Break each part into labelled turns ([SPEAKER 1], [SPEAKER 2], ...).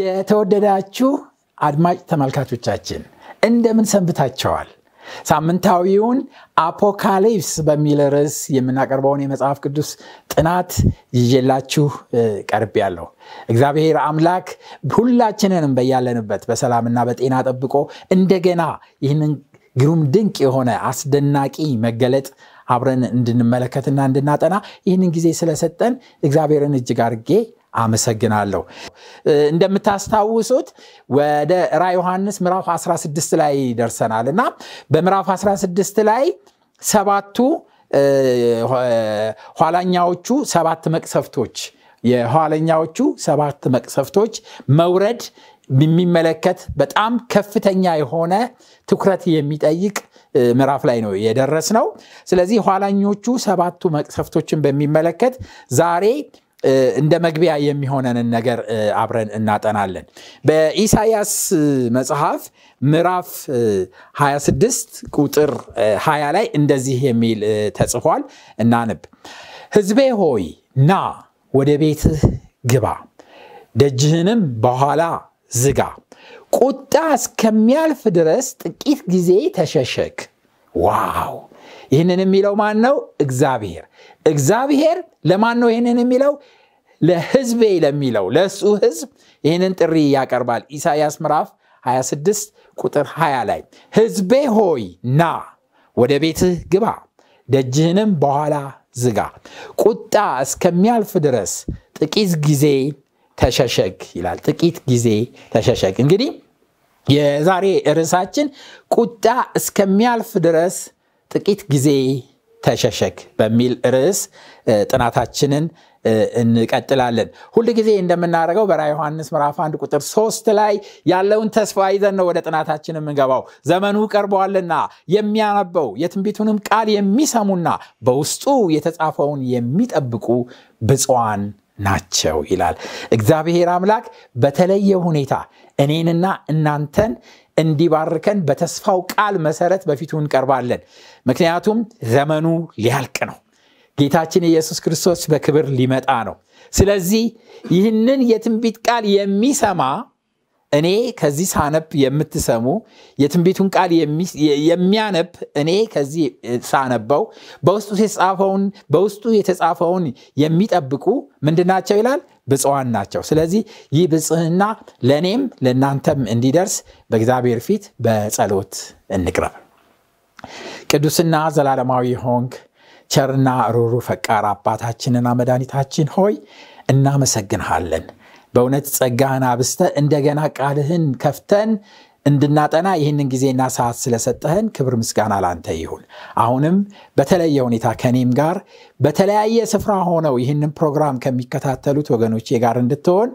[SPEAKER 1] የተወደዳችሁ አድማጭ ተመልካቾቻችን እንደምን ሰንብታቸዋል? ሳምንታዊውን አፖካሊፕስ በሚል ርዕስ የምናቀርበውን የመጽሐፍ ቅዱስ ጥናት ይዤላችሁ ቀርብ ያለው እግዚአብሔር አምላክ ሁላችንንም በያለንበት በሰላምና በጤና ጠብቆ እንደገና ይህንን ግሩም ድንቅ የሆነ አስደናቂ መገለጥ አብረን እንድንመለከትና እንድናጠና ይህንን ጊዜ ስለሰጠን እግዚአብሔርን እጅግ አርጌ አመሰግናለሁ። እንደምታስታውሱት ወደ ራ ዮሐንስ ምዕራፍ 16 ላይ ደርሰናል እና በምዕራፍ 16 ላይ ሰባቱ ኋላኛዎቹ ሰባት መቅሰፍቶች የኋለኛዎቹ ሰባት መቅሰፍቶች መውረድ የሚመለከት በጣም ከፍተኛ የሆነ ትኩረት የሚጠይቅ ምዕራፍ ላይ ነው የደረስ ነው። ስለዚህ ኋላኞቹ ሰባቱ መቅሰፍቶችን በሚመለከት ዛሬ እንደ መግቢያ የሚሆነንን ነገር አብረን እናጠናለን። በኢሳይያስ መጽሐፍ ምዕራፍ 26 ቁጥር 20 ላይ እንደዚህ የሚል ተጽፏል። እናንብ። ህዝቤ ሆይ ና ወደ ቤትህ ግባ፣ ደጅህንም በኋላ ዝጋ፣ ቁጣ እስከሚያልፍ ድረስ ጥቂት ጊዜ ተሸሸግ። ዋው! ይህንን የሚለው ማን ነው? እግዚአብሔር። እግዚአብሔር ለማን ነው ይህንን የሚለው ለህዝቤ ለሚለው ለእሱ ህዝብ ይህንን ጥሪ ያቀርባል ኢሳያስ ምዕራፍ 26 ቁጥር 20 ላይ ህዝቤ ሆይ ና ወደ ቤትህ ግባ ደጅህንም በኋላ ዝጋ ቁጣ እስከሚያልፍ ድረስ ጥቂት ጊዜ ተሸሸግ ይላል ጥቂት ጊዜ ተሸሸግ እንግዲህ የዛሬ ርዕሳችን ቁጣ እስከሚያልፍ ድረስ ጥቂት ጊዜ ተሸሸግ በሚል ርዕስ ጥናታችንን እንቀጥላለን። ሁል ጊዜ እንደምናደርገው በራ ዮሐንስ ምራፍ አንድ ቁጥር ሶስት ላይ ያለውን ተስፋ ይዘን ነው ወደ ጥናታችን የምንገባው። ዘመኑ ቀርበዋልና የሚያነበው የትንቢቱንም ቃል የሚሰሙና በውስጡ የተጻፈውን የሚጠብቁ ብፅዋን ናቸው ይላል። እግዚአብሔር አምላክ በተለየ ሁኔታ እኔንና እናንተን እንዲባርከን በተስፋው ቃል መሰረት በፊቱ እንቀርባለን። ምክንያቱም ዘመኑ ሊያልቅ ነው። ጌታችን ኢየሱስ ክርስቶስ በክብር ሊመጣ ነው። ስለዚህ ይህንን የትንቢት ቃል የሚሰማ እኔ ከዚህ ሳነብ የምትሰሙ የትንቢቱን ቃል የሚያነብ እኔ ከዚህ ሳነበው በውስጡ የተጻፈውን በውስጡ የተጻፈውን የሚጠብቁ ምንድናቸው ይላል ብፅዋን ናቸው። ስለዚህ ይህ ብፅህና ለእኔም ለእናንተም እንዲደርስ በእግዚአብሔር ፊት በጸሎት እንቅረብ። ቅዱስና ዘላለማዊ ሆንክ ቸርና ሩሩ ፈቃር አባታችንና መድኃኒታችን ሆይ እናመሰግንሃለን። በእውነት ጸጋህን አብስተ እንደገና ቃልህን ከፍተን እንድናጠና ይህንን ጊዜና ሰዓት ስለሰጠህን ክብር ምስጋና ላንተ ይሁን። አሁንም በተለየ ሁኔታ ከኔም ጋር በተለያየ ስፍራ ሆነው ይህንን ፕሮግራም ከሚከታተሉት ወገኖቼ ጋር እንድትሆን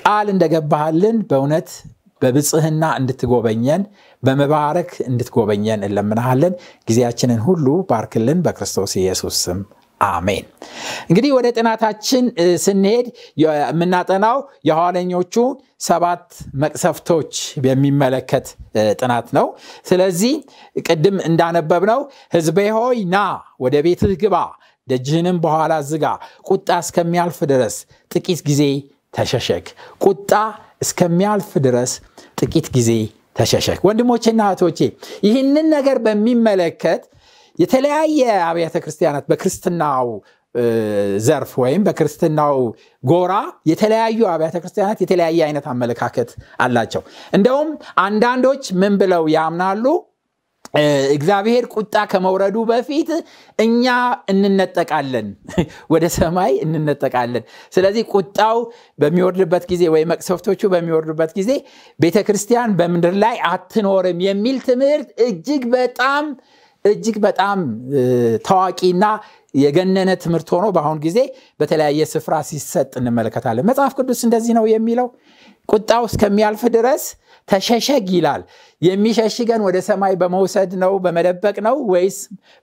[SPEAKER 1] ቃል እንደገባሃልን በእውነት በብጽህና እንድትጎበኘን በመባረክ እንድትጎበኘን እለምናሃለን ጊዜያችንን ሁሉ ባርክልን። በክርስቶስ ኢየሱስ ስም አሜን። እንግዲህ ወደ ጥናታችን ስንሄድ የምናጠናው የኋለኞቹ ሰባት መቅሰፍቶች በሚመለከት ጥናት ነው። ስለዚህ ቅድም እንዳነበብ ነው ህዝቤ ሆይ ና ወደ ቤትህ ግባ፣ ደጅህንም በኋላ ዝጋ፣ ቁጣ እስከሚያልፍ ድረስ ጥቂት ጊዜ ተሸሸግ። ቁጣ እስከሚያልፍ ድረስ ጥቂት ጊዜ ተሸሸግ። ወንድሞቼና እህቶቼ ይህንን ነገር በሚመለከት የተለያየ አብያተ ክርስቲያናት በክርስትናው ዘርፍ ወይም በክርስትናው ጎራ የተለያዩ አብያተ ክርስቲያናት የተለያየ አይነት አመለካከት አላቸው። እንደውም አንዳንዶች ምን ብለው ያምናሉ? እግዚአብሔር ቁጣ ከመውረዱ በፊት እኛ እንነጠቃለን፣ ወደ ሰማይ እንነጠቃለን። ስለዚህ ቁጣው በሚወርድበት ጊዜ ወይ መቅሰፍቶቹ በሚወርዱበት ጊዜ ቤተክርስቲያን በምድር ላይ አትኖርም የሚል ትምህርት እጅግ በጣም እጅግ በጣም ታዋቂና የገነነ ትምህርት ሆኖ በአሁን ጊዜ በተለያየ ስፍራ ሲሰጥ እንመለከታለን መጽሐፍ ቅዱስ እንደዚህ ነው የሚለው ቁጣው እስከሚያልፍ ድረስ ተሸሸግ ይላል የሚሸሽገን ወደ ሰማይ በመውሰድ ነው በመደበቅ ነው ወይስ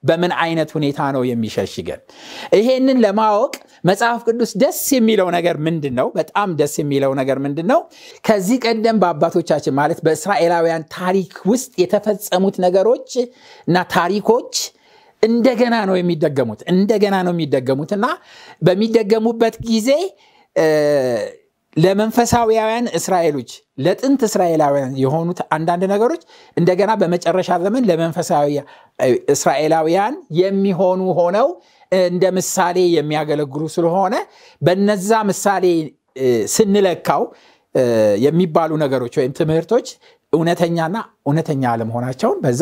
[SPEAKER 1] በምን አይነት ሁኔታ ነው የሚሸሽገን ይሄንን ለማወቅ መጽሐፍ ቅዱስ ደስ የሚለው ነገር ምንድን ነው በጣም ደስ የሚለው ነገር ምንድን ነው ከዚህ ቀደም በአባቶቻችን ማለት በእስራኤላውያን ታሪክ ውስጥ የተፈጸሙት ነገሮች እና ታሪኮች እንደገና ነው የሚደገሙት እንደገና ነው የሚደገሙት እና በሚደገሙበት ጊዜ ለመንፈሳዊያውያን እስራኤሎች ለጥንት እስራኤላውያን የሆኑት አንዳንድ ነገሮች እንደገና በመጨረሻ ዘመን ለመንፈሳዊ እስራኤላውያን የሚሆኑ ሆነው እንደ ምሳሌ የሚያገለግሉ ስለሆነ በነዛ ምሳሌ ስንለካው የሚባሉ ነገሮች ወይም ትምህርቶች እውነተኛና እውነተኛ አለመሆናቸውን በዛ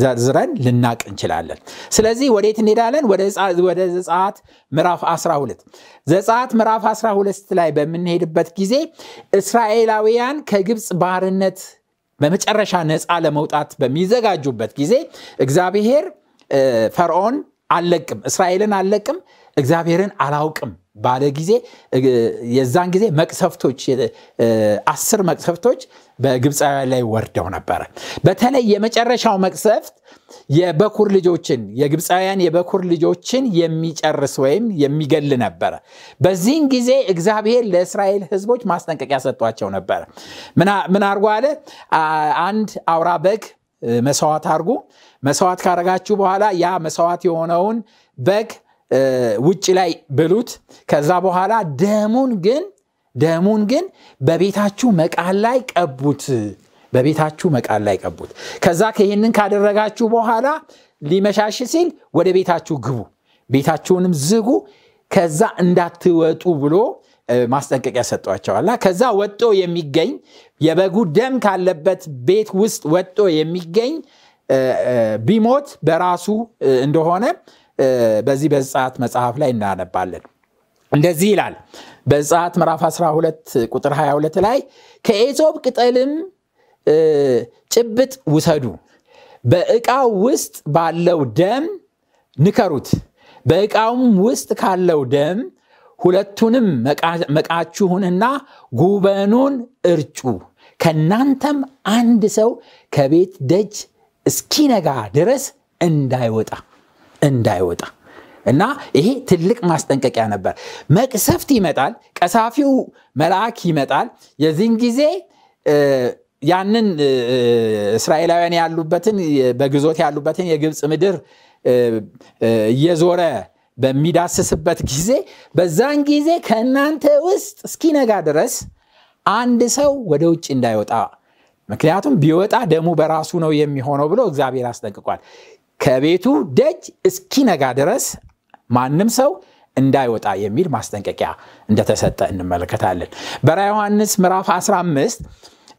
[SPEAKER 1] ዘርዝረን ልናቅ እንችላለን። ስለዚህ ወዴት እንሄዳለን? ወደ ዘጸአት ምዕራፍ 12 ዘጸአት ምዕራፍ 12 ላይ በምንሄድበት ጊዜ እስራኤላውያን ከግብፅ ባርነት በመጨረሻ ነፃ ለመውጣት በሚዘጋጁበት ጊዜ እግዚአብሔር ፈርዖን አልለቅም፣ እስራኤልን አለቅም እግዚአብሔርን አላውቅም ባለ ጊዜ የዛን ጊዜ መቅሰፍቶች አስር መቅሰፍቶች በግብፃውያን ላይ ወርደው ነበረ በተለይ የመጨረሻው መቅሰፍት የበኩር ልጆችን የግብፃውያን የበኩር ልጆችን የሚጨርስ ወይም የሚገል ነበረ በዚህን ጊዜ እግዚአብሔር ለእስራኤል ህዝቦች ማስጠንቀቂያ ሰጧቸው ነበረ ምን አርጎ አለ አንድ አውራ በግ መሰዋት አርጉ መሰዋት ካረጋችሁ በኋላ ያ መሰዋት የሆነውን በግ ውጭ ላይ ብሉት። ከዛ በኋላ ደሙን ግን ደሙን ግን በቤታችሁ መቃል ላይ ቀቡት። በቤታችሁ መቃል ላይ ቀቡት። ከዛ ከይህንን ካደረጋችሁ በኋላ ሊመሻሽ ሲል ወደ ቤታችሁ ግቡ፣ ቤታችሁንም ዝጉ፣ ከዛ እንዳትወጡ ብሎ ማስጠንቀቂያ ሰጧቸዋልና ከዛ ወጦ የሚገኝ የበጉ ደም ካለበት ቤት ውስጥ ወጦ የሚገኝ ቢሞት በራሱ እንደሆነ በዚህ በዘጸአት መጽሐፍ ላይ እናነባለን እንደዚህ ይላል በዘጸአት ምዕራፍ 12 ቁጥር 22 ላይ ከኤሶብ ቅጠልም ጭብጥ ውሰዱ በእቃው ውስጥ ባለው ደም ንከሩት በእቃውም ውስጥ ካለው ደም ሁለቱንም መቃችሁንና ጉበኑን እርጩ ከናንተም አንድ ሰው ከቤት ደጅ እስኪነጋ ድረስ እንዳይወጣ እንዳይወጣ እና ይሄ ትልቅ ማስጠንቀቂያ ነበር። መቅሰፍት ይመጣል፣ ቀሳፊው መልአክ ይመጣል። የዚህን ጊዜ ያንን እስራኤላውያን ያሉበትን በግዞት ያሉበትን የግብፅ ምድር እየዞረ በሚዳስስበት ጊዜ በዛን ጊዜ ከእናንተ ውስጥ እስኪነጋ ድረስ አንድ ሰው ወደ ውጭ እንዳይወጣ ምክንያቱም ቢወጣ ደሙ በራሱ ነው የሚሆነው ብሎ እግዚአብሔር አስጠንቅቋል። ከቤቱ ደጅ እስኪነጋ ድረስ ማንም ሰው እንዳይወጣ የሚል ማስጠንቀቂያ እንደተሰጠ እንመለከታለን። በራ ዮሐንስ ምዕራፍ 15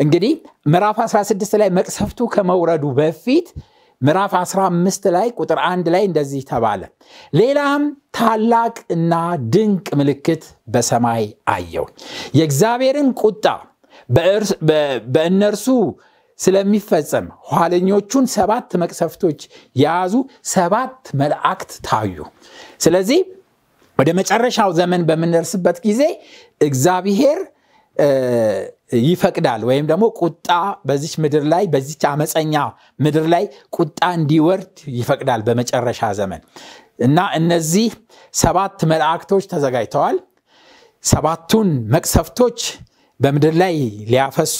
[SPEAKER 1] እንግዲህ ምዕራፍ 16 ላይ መቅሰፍቱ ከመውረዱ በፊት ምዕራፍ 15 ላይ ቁጥር አንድ ላይ እንደዚህ ተባለ። ሌላም ታላቅ እና ድንቅ ምልክት በሰማይ አየው የእግዚአብሔርን ቁጣ በእነርሱ ስለሚፈጸም ኋለኞቹን ሰባት መቅሰፍቶች የያዙ ሰባት መላእክት ታዩ። ስለዚህ ወደ መጨረሻው ዘመን በምንደርስበት ጊዜ እግዚአብሔር ይፈቅዳል ወይም ደግሞ ቁጣ በዚች ምድር ላይ በዚች አመፀኛ ምድር ላይ ቁጣ እንዲወርድ ይፈቅዳል በመጨረሻ ዘመን እና እነዚህ ሰባት መላእክቶች ተዘጋጅተዋል። ሰባቱን መቅሰፍቶች በምድር ላይ ሊያፈሱ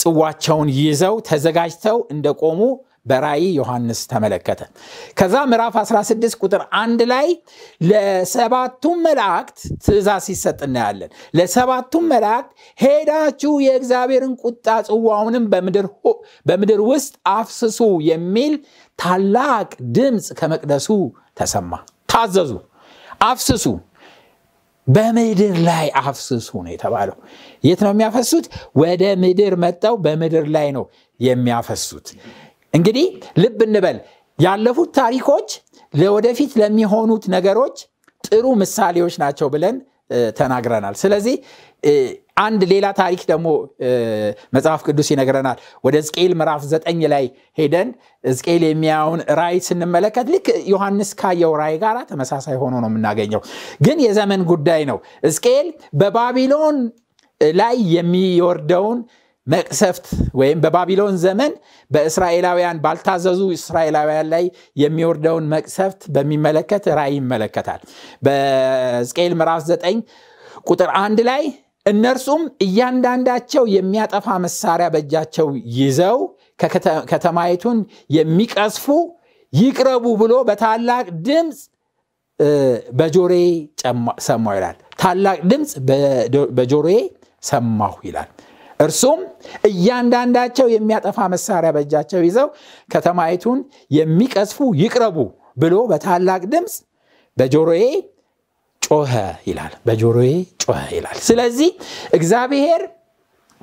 [SPEAKER 1] ጽዋቸውን ይዘው ተዘጋጅተው እንደቆሙ በራይ ዮሐንስ ተመለከተ። ከዛ ምዕራፍ 16 ቁጥር አንድ ላይ ለሰባቱም መላእክት ትእዛዝ ሲሰጥ እናያለን። ለሰባቱም መላእክት ሄዳችሁ የእግዚአብሔርን ቁጣ ጽዋውንም በምድር ውስጥ አፍስሱ የሚል ታላቅ ድምፅ ከመቅደሱ ተሰማ። ታዘዙ፣ አፍስሱ በምድር ላይ አፍስሱ ነው የተባለው። የት ነው የሚያፈሱት? ወደ ምድር መጠው በምድር ላይ ነው የሚያፈሱት። እንግዲህ ልብ እንበል ያለፉት ታሪኮች ለወደፊት ለሚሆኑት ነገሮች ጥሩ ምሳሌዎች ናቸው ብለን ተናግረናል። ስለዚህ አንድ ሌላ ታሪክ ደግሞ መጽሐፍ ቅዱስ ይነግረናል። ወደ ሕዝቅኤል ምዕራፍ ዘጠኝ ላይ ሄደን ሕዝቅኤል የሚያውን ራይ ስንመለከት ልክ ዮሐንስ ካየው ራይ ጋር ተመሳሳይ ሆኖ ነው የምናገኘው። ግን የዘመን ጉዳይ ነው። ሕዝቅኤል በባቢሎን ላይ የሚወርደውን መቅሰፍት ወይም በባቢሎን ዘመን በእስራኤላውያን ባልታዘዙ እስራኤላውያን ላይ የሚወርደውን መቅሰፍት በሚመለከት ራይ ይመለከታል። በሕዝቅኤል ምዕራፍ ዘጠኝ ቁጥር አንድ ላይ እነርሱም እያንዳንዳቸው የሚያጠፋ መሳሪያ በእጃቸው ይዘው ከተማይቱን የሚቀስፉ ይቅረቡ ብሎ በታላቅ ድምፅ በጆሬ ሰማሁ ይላል። ታላቅ ድምፅ በጆሬ ሰማሁ ይላል። እርሱም እያንዳንዳቸው የሚያጠፋ መሳሪያ በእጃቸው ይዘው ከተማይቱን የሚቀስፉ ይቅረቡ ብሎ በታላቅ ድምፅ በጆሮዬ ጮኸ ይላል። በጆሮዬ ጮኸ ይላል። ስለዚህ እግዚአብሔር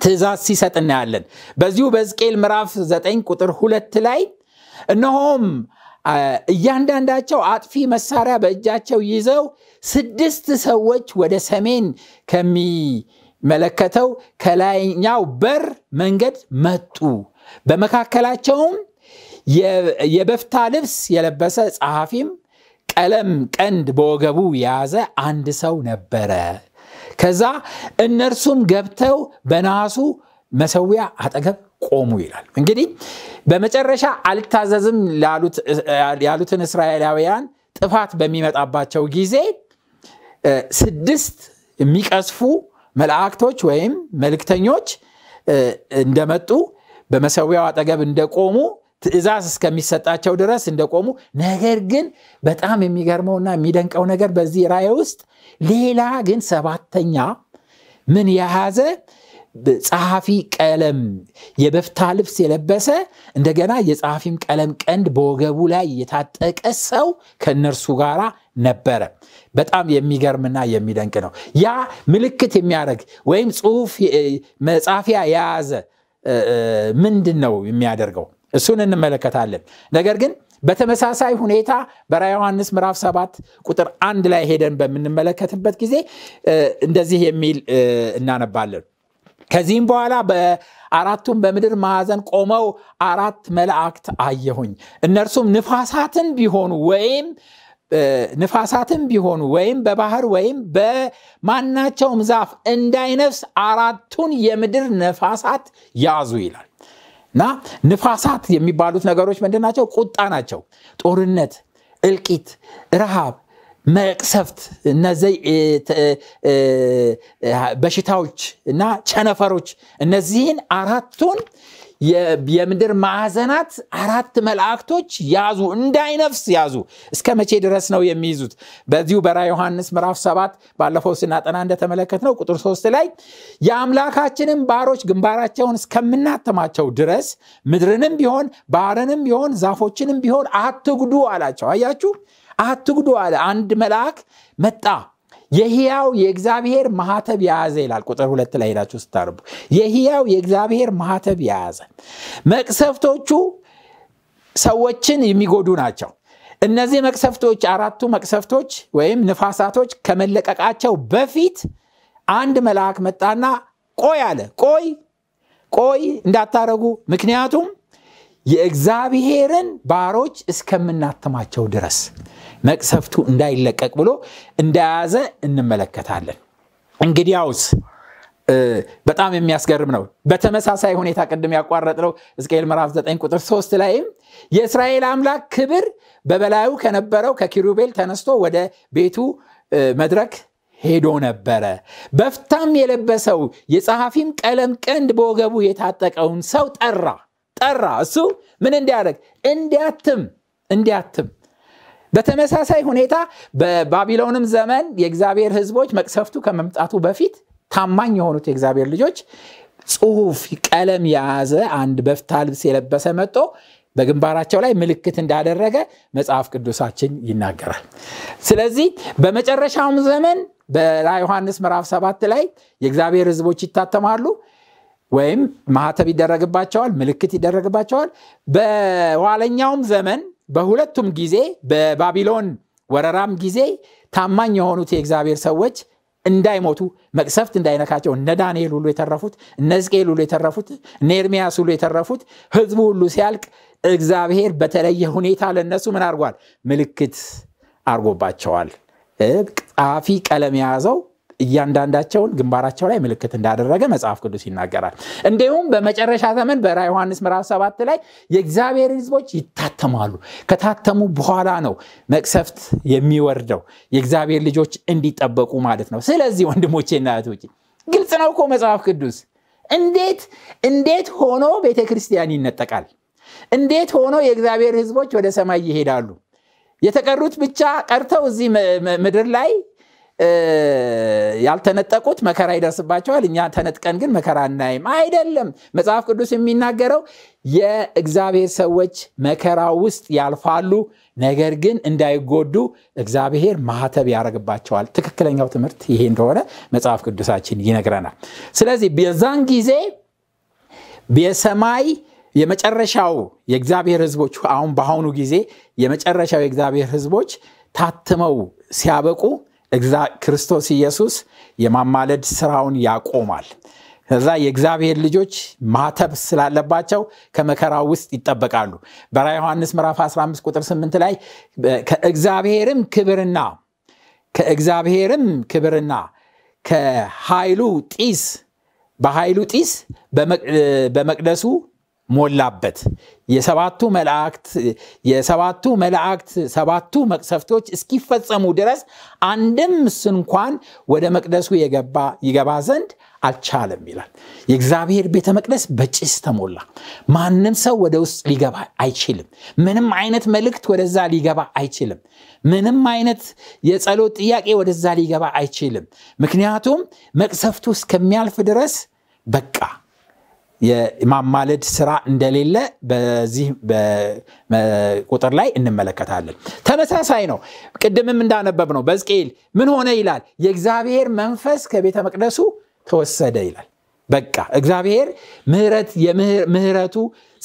[SPEAKER 1] ትእዛዝ ሲሰጥ እናያለን። በዚሁ በዝቅኤል ምዕራፍ 9 ቁጥር ሁለት ላይ እነሆም እያንዳንዳቸው አጥፊ መሳሪያ በእጃቸው ይዘው ስድስት ሰዎች ወደ ሰሜን ከሚመለከተው ከላይኛው በር መንገድ መጡ። በመካከላቸውም የበፍታ ልብስ የለበሰ ጸሐፊም ቀለም ቀንድ በወገቡ የያዘ አንድ ሰው ነበረ። ከዛ እነርሱም ገብተው በነሐሱ መሰዊያ አጠገብ ቆሙ ይላል። እንግዲህ በመጨረሻ አልታዘዝም ያሉትን እስራኤላውያን ጥፋት በሚመጣባቸው ጊዜ ስድስት የሚቀስፉ መላእክቶች ወይም መልክተኞች እንደመጡ በመሰዊያው አጠገብ እንደቆሙ ትእዛዝ እስከሚሰጣቸው ድረስ እንደቆሙ ነገር ግን በጣም የሚገርመውና የሚደንቀው ነገር በዚህ ራእይ ውስጥ ሌላ ግን ሰባተኛ ምን የያዘ ጸሐፊ ቀለም የበፍታ ልብስ የለበሰ እንደገና የጸሐፊም ቀለም ቀንድ በወገቡ ላይ የታጠቀ ሰው ከእነርሱ ጋር ነበረ። በጣም የሚገርምና የሚደንቅ ነው። ያ ምልክት የሚያደርግ ወይም ጽሁፍ መጻፊያ የያዘ ምንድን ነው የሚያደርገው? እሱን እንመለከታለን። ነገር ግን በተመሳሳይ ሁኔታ በራ ዮሐንስ ምዕራፍ 7 ቁጥር አንድ ላይ ሄደን በምንመለከትበት ጊዜ እንደዚህ የሚል እናነባለን። ከዚህም በኋላ በአራቱም በምድር ማዕዘን ቆመው አራት መላእክት አየሁኝ። እነርሱም ንፋሳትን ቢሆኑ ወይም ንፋሳትም ቢሆኑ ወይም በባህር ወይም በማናቸውም ዛፍ እንዳይነፍስ አራቱን የምድር ነፋሳት ያዙ ይላል። እና ንፋሳት የሚባሉት ነገሮች ምንድን ናቸው? ቁጣ ናቸው። ጦርነት፣ እልቂት፣ ረሃብ፣ መቅሰፍት፣ እነዚህ በሽታዎች እና ቸነፈሮች እነዚህን አራቱን የምድር ማዕዘናት አራት መላእክቶች ያዙ እንዳይነፍስ ያዙ እስከ መቼ ድረስ ነው የሚይዙት በዚሁ በራ ዮሐንስ ምዕራፍ ሰባት ባለፈው ስናጠና እንደተመለከት ነው ቁጥር ሶስት ላይ የአምላካችንን ባሮች ግንባራቸውን እስከምናተማቸው ድረስ ምድርንም ቢሆን ባህርንም ቢሆን ዛፎችንም ቢሆን አትጉዱ አላቸው አያችሁ አትጉዱ አለ አንድ መልአክ መጣ የህያው የእግዚአብሔር ማህተብ የያዘ ይላል ቁጥር ሁለት ላይ ሄዳችሁ ስታርቡ የህያው የእግዚአብሔር ማህተብ የያዘ መቅሰፍቶቹ ሰዎችን የሚጎዱ ናቸው እነዚህ መቅሰፍቶች አራቱ መቅሰፍቶች ወይም ንፋሳቶች ከመለቀቃቸው በፊት አንድ መልአክ መጣና ቆይ አለ ቆይ ቆይ እንዳታረጉ ምክንያቱም የእግዚአብሔርን ባሮች እስከምናትማቸው ድረስ መቅሰፍቱ እንዳይለቀቅ ብሎ እንደያዘ እንመለከታለን። እንግዲያውስ በጣም የሚያስገርም ነው። በተመሳሳይ ሁኔታ ቅድም ነው እስቅኤል ምዕራፍ 9 ቁጥር 3 ላይም የእስራኤል አምላክ ክብር በበላዩ ከነበረው ከኪሩቤል ተነስቶ ወደ ቤቱ መድረክ ሄዶ ነበረ። በፍታም የለበሰው የጸሐፊም ቀለም ቀንድ በወገቡ የታጠቀውን ሰው ጠራ ጠራ። እሱ ምን እንዲያደረግ እንዲያትም እንዲያትም በተመሳሳይ ሁኔታ በባቢሎንም ዘመን የእግዚአብሔር ህዝቦች መቅሰፍቱ ከመምጣቱ በፊት ታማኝ የሆኑት የእግዚአብሔር ልጆች ጽሁፍ ቀለም የያዘ አንድ በፍታ ልብስ የለበሰ መጦ በግንባራቸው ላይ ምልክት እንዳደረገ መጽሐፍ ቅዱሳችን ይናገራል። ስለዚህ በመጨረሻውም ዘመን በራ ዮሐንስ ምዕራፍ ሰባት ላይ የእግዚአብሔር ህዝቦች ይታተማሉ ወይም ማህተብ ይደረግባቸዋል፣ ምልክት ይደረግባቸዋል። በኋለኛውም ዘመን በሁለቱም ጊዜ በባቢሎን ወረራም ጊዜ ታማኝ የሆኑት የእግዚአብሔር ሰዎች እንዳይሞቱ መቅሰፍት እንዳይነካቸው እነ ዳንኤል ሁሉ የተረፉት እነ ዝቅኤል ሁሉ የተረፉት እነ ኤርሚያስ ሁሉ የተረፉት ህዝቡ ሁሉ ሲያልቅ እግዚአብሔር በተለየ ሁኔታ ለነሱ ምን አድርጓል ምልክት አርጎባቸዋል ጣፊ ቀለም የያዘው እያንዳንዳቸውን ግንባራቸው ላይ ምልክት እንዳደረገ መጽሐፍ ቅዱስ ይናገራል። እንዲሁም በመጨረሻ ዘመን በራ ዮሐንስ ምዕራፍ 7 ላይ የእግዚአብሔር ህዝቦች ይታተማሉ። ከታተሙ በኋላ ነው መቅሰፍት የሚወርደው የእግዚአብሔር ልጆች እንዲጠበቁ ማለት ነው። ስለዚህ ወንድሞቼና እህቶቼ ግልጽ ነው እኮ መጽሐፍ ቅዱስ እንዴት እንዴት ሆኖ ቤተ ክርስቲያን ይነጠቃል? እንዴት ሆኖ የእግዚአብሔር ህዝቦች ወደ ሰማይ ይሄዳሉ? የተቀሩት ብቻ ቀርተው እዚህ ምድር ላይ ያልተነጠቁት መከራ ይደርስባቸዋል፣ እኛ ተነጥቀን ግን መከራ እናይም። አይደለም። መጽሐፍ ቅዱስ የሚናገረው የእግዚአብሔር ሰዎች መከራ ውስጥ ያልፋሉ፣ ነገር ግን እንዳይጎዱ እግዚአብሔር ማህተብ ያደርግባቸዋል። ትክክለኛው ትምህርት ይሄ እንደሆነ መጽሐፍ ቅዱሳችን ይነግረናል። ስለዚህ በዛን ጊዜ የሰማይ የመጨረሻው የእግዚአብሔር ህዝቦች አሁን በአሁኑ ጊዜ የመጨረሻው የእግዚአብሔር ህዝቦች ታትመው ሲያበቁ ክርስቶስ ኢየሱስ የማማለድ ስራውን ያቆማል። ከዛ የእግዚአብሔር ልጆች ማተብ ስላለባቸው ከመከራ ውስጥ ይጠበቃሉ። በራ ዮሐንስ ምዕራፍ 15 ቁጥር 8 ላይ ከእግዚአብሔርም ክብርና ከእግዚአብሔርም ክብርና ከኃይሉ ጢስ በኃይሉ ጢስ በመቅደሱ ሞላበት። የሰባቱ መላእክት የሰባቱ መላእክት ሰባቱ መቅሰፍቶች እስኪፈጸሙ ድረስ አንድም እንኳን ወደ መቅደሱ ይገባ ዘንድ አልቻለም ይላል። የእግዚአብሔር ቤተ መቅደስ በጭስ ተሞላ። ማንም ሰው ወደ ውስጥ ሊገባ አይችልም። ምንም አይነት መልእክት ወደዛ ሊገባ አይችልም። ምንም አይነት የጸሎት ጥያቄ ወደዛ ሊገባ አይችልም። ምክንያቱም መቅሰፍቱ እስከሚያልፍ ድረስ በቃ የማማለድ ስራ እንደሌለ በዚህ ቁጥር ላይ እንመለከታለን። ተመሳሳይ ነው። ቅድምም እንዳነበብ ነው በሕዝቅኤል ምን ሆነ ይላል፣ የእግዚአብሔር መንፈስ ከቤተ መቅደሱ ተወሰደ ይላል። በቃ እግዚአብሔር ምህረቱ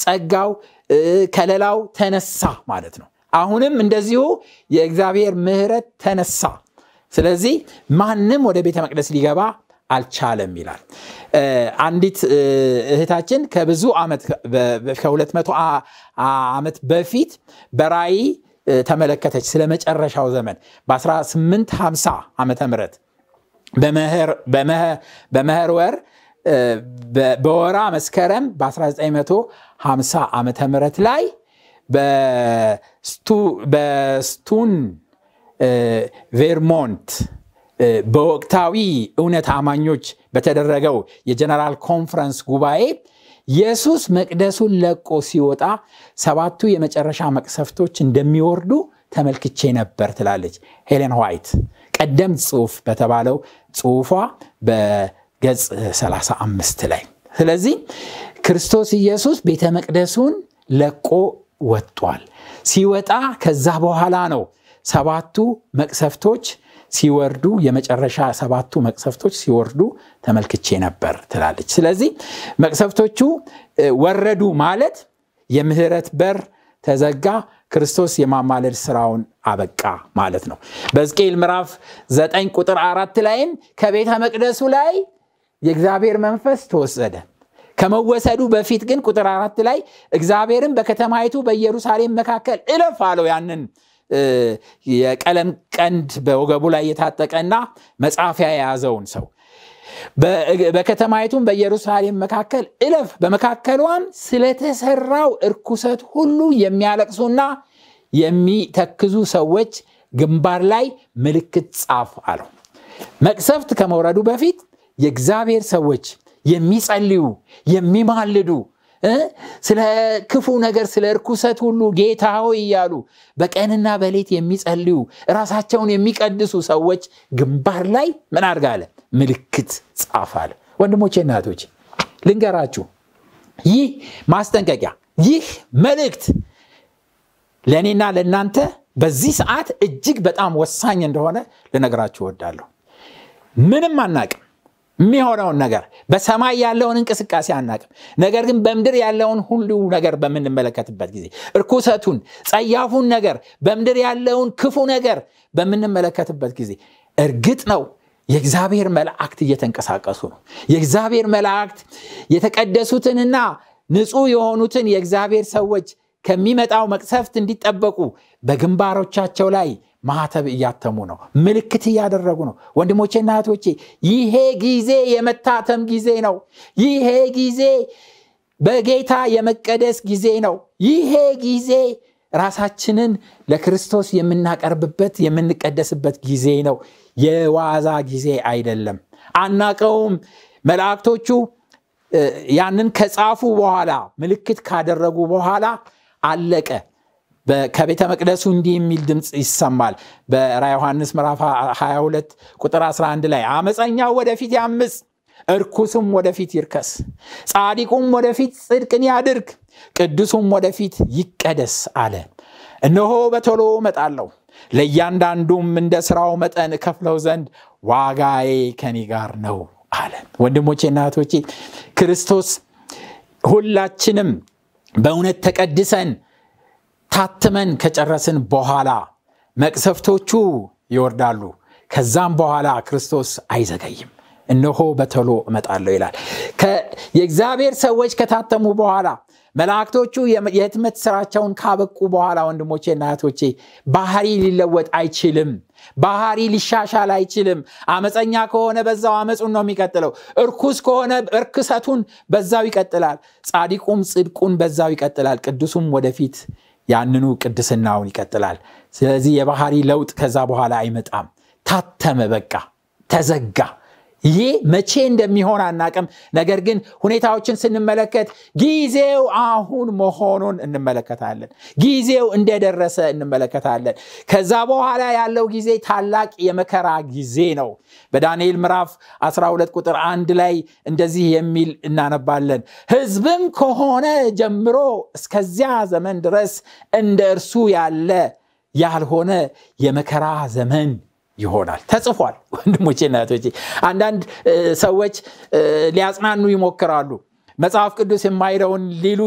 [SPEAKER 1] ጸጋው፣ ከለላው ተነሳ ማለት ነው። አሁንም እንደዚሁ የእግዚአብሔር ምህረት ተነሳ። ስለዚህ ማንም ወደ ቤተ መቅደስ ሊገባ አልቻለም ይላል። አንዲት እህታችን ከብዙ ዓመት ከሁለት መቶ ዓመት በፊት በራይ ተመለከተች ስለ መጨረሻው ዘመን በ1850 ዓመተ ምህረት በመኸር ወር በወራ መስከረም በ1950 ዓመተ ምህረት ላይ በስቱን ቬርሞንት በወቅታዊ እውነት አማኞች በተደረገው የጀነራል ኮንፈረንስ ጉባኤ ኢየሱስ መቅደሱን ለቆ ሲወጣ ሰባቱ የመጨረሻ መቅሰፍቶች እንደሚወርዱ ተመልክቼ ነበር ትላለች ሄሌን ዋይት ቀደምት ጽሁፍ በተባለው ጽሁፏ በገጽ 35 ላይ ስለዚህ ክርስቶስ ኢየሱስ ቤተ መቅደሱን ለቆ ወጥቷል ሲወጣ ከዛ በኋላ ነው ሰባቱ መቅሰፍቶች ሲወርዱ የመጨረሻ ሰባቱ መቅሰፍቶች ሲወርዱ ተመልክቼ ነበር ትላለች። ስለዚህ መቅሰፍቶቹ ወረዱ ማለት የምህረት በር ተዘጋ፣ ክርስቶስ የማማለድ ስራውን አበቃ ማለት ነው። በዝቅኤል ምዕራፍ 9 ቁጥር አራት ላይም ከቤተ መቅደሱ ላይ የእግዚአብሔር መንፈስ ተወሰደ። ከመወሰዱ በፊት ግን ቁጥር አራት ላይ እግዚአብሔርን በከተማይቱ በኢየሩሳሌም መካከል እለፍ አለው ያንን የቀለም ቀንድ በወገቡ ላይ የታጠቀና መጻፊያ የያዘውን ሰው በከተማይቱም በኢየሩሳሌም መካከል እለፍ፣ በመካከሏም ስለተሰራው እርኩሰት ሁሉ የሚያለቅሱና የሚተክዙ ሰዎች ግንባር ላይ ምልክት ጻፍ አለው። መቅሰፍት ከመውረዱ በፊት የእግዚአብሔር ሰዎች የሚጸልዩ የሚማልዱ ስለ ክፉ ነገር ስለ እርኩሰት ሁሉ ጌታ ሆይ እያሉ በቀንና በሌት የሚጸልዩ ራሳቸውን የሚቀድሱ ሰዎች ግንባር ላይ ምን አድርጋለ ምልክት ጻፍ ወንድሞቼ እናቶች ልንገራችሁ ይህ ማስጠንቀቂያ ይህ መልእክት ለእኔና ለእናንተ በዚህ ሰዓት እጅግ በጣም ወሳኝ እንደሆነ ልነግራችሁ ወዳለሁ ምንም አናቅም የሚሆነውን ነገር በሰማይ ያለውን እንቅስቃሴ አናቅም። ነገር ግን በምድር ያለውን ሁሉ ነገር በምንመለከትበት ጊዜ እርኩሰቱን፣ ጸያፉን ነገር በምድር ያለውን ክፉ ነገር በምንመለከትበት ጊዜ እርግጥ ነው የእግዚአብሔር መላእክት እየተንቀሳቀሱ ነው። የእግዚአብሔር መላእክት የተቀደሱትንና ንጹህ የሆኑትን የእግዚአብሔር ሰዎች ከሚመጣው መቅሰፍት እንዲጠበቁ በግንባሮቻቸው ላይ ማተብ እያተሙ ነው። ምልክት እያደረጉ ነው። ና እህቶቼ ይሄ ጊዜ የመታተም ጊዜ ነው። ይሄ ጊዜ በጌታ የመቀደስ ጊዜ ነው። ይሄ ጊዜ ራሳችንን ለክርስቶስ የምናቀርብበት የምንቀደስበት ጊዜ ነው። የዋዛ ጊዜ አይደለም። አናቀውም። መላእክቶቹ ያንን ከጻፉ በኋላ ምልክት ካደረጉ በኋላ አለቀ። ከቤተ መቅደሱ እንዲህ የሚል ድምፅ ይሰማል። በራ ዮሐንስ ምራፍ 22 ቁጥር 11 ላይ አመፀኛው ወደፊት ያምፅ፣ እርኩስም ወደፊት ይርከስ፣ ጻዲቁም ወደፊት ጽድቅን ያድርግ፣ ቅዱሱም ወደፊት ይቀደስ አለ። እነሆ በቶሎ መጣለው ለእያንዳንዱም እንደ ስራው መጠን እከፍለው ዘንድ ዋጋዬ ከኔ ጋር ነው አለ። ወንድሞቼና እህቶቼ ክርስቶስ ሁላችንም በእውነት ተቀድሰን ታትመን ከጨረስን በኋላ መቅሰፍቶቹ ይወርዳሉ። ከዛም በኋላ ክርስቶስ አይዘገይም፣ እነሆ በተሎ እመጣለሁ ይላል። የእግዚአብሔር ሰዎች ከታተሙ በኋላ መላእክቶቹ የህትመት ስራቸውን ካበቁ በኋላ እና እህቶቼ ባህሪ ሊለወጥ አይችልም። ባህሪ ሊሻሻል አይችልም። አመፀኛ ከሆነ በዛው አመፁን ነው የሚቀጥለው። እርኩስ ከሆነ እርክሰቱን በዛው ይቀጥላል። ጻዲቁም ጽድቁን በዛው ይቀጥላል። ቅዱሱም ወደፊት ያንኑ ቅድስናውን ይቀጥላል ስለዚህ የባህሪ ለውጥ ከዛ በኋላ አይመጣም ታተመ በቃ ተዘጋ ይህ መቼ እንደሚሆን አናቅም። ነገር ግን ሁኔታዎችን ስንመለከት ጊዜው አሁን መሆኑን እንመለከታለን። ጊዜው እንደደረሰ እንመለከታለን። ከዛ በኋላ ያለው ጊዜ ታላቅ የመከራ ጊዜ ነው። በዳንኤል ምዕራፍ 12 ቁጥር አንድ ላይ እንደዚህ የሚል እናነባለን። ህዝብም ከሆነ ጀምሮ እስከዚያ ዘመን ድረስ እንደ እርሱ ያለ ያልሆነ የመከራ ዘመን ይሆናል ተጽፏል። ወንድሞቼና እህቶቼ አንዳንድ ሰዎች ሊያጽናኑ ይሞክራሉ። መጽሐፍ ቅዱስ የማይለውን ሊሉ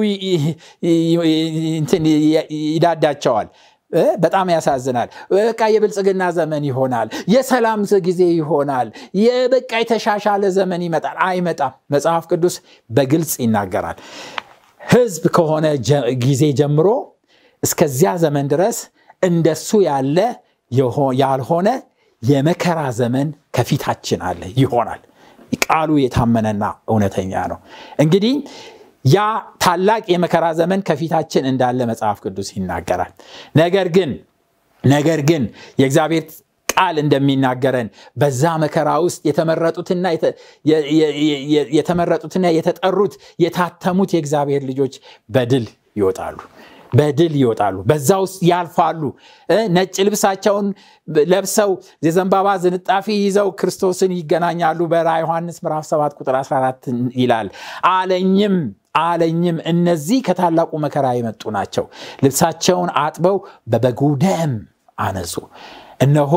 [SPEAKER 1] ይዳዳቸዋል። በጣም ያሳዝናል። በቃ የብልጽግና ዘመን ይሆናል፣ የሰላም ጊዜ ይሆናል፣ የበቃ የተሻሻለ ዘመን ይመጣል። አይመጣም። መጽሐፍ ቅዱስ በግልጽ ይናገራል። ህዝብ ከሆነ ጊዜ ጀምሮ እስከዚያ ዘመን ድረስ እንደሱ ያለ ያልሆነ የመከራ ዘመን ከፊታችን አለ ይሆናል። ቃሉ የታመነና እውነተኛ ነው። እንግዲህ ያ ታላቅ የመከራ ዘመን ከፊታችን እንዳለ መጽሐፍ ቅዱስ ይናገራል። ነገር ግን ነገር ግን የእግዚአብሔር ቃል እንደሚናገረን በዛ መከራ ውስጥ የተመረጡትና የተመረጡትና የተጠሩት የታተሙት የእግዚአብሔር ልጆች በድል ይወጣሉ። በድል ይወጣሉ፣ በዛ ውስጥ ያልፋሉ። ነጭ ልብሳቸውን ለብሰው የዘንባባ ዝንጣፊ ይዘው ክርስቶስን ይገናኛሉ። በራ ዮሐንስ ምዕራፍ 7 ቁጥር 14 ይላል አለኝም አለኝም እነዚህ ከታላቁ መከራ የመጡ ናቸው። ልብሳቸውን አጥበው በበጉ ደም አነጹ። እነሆ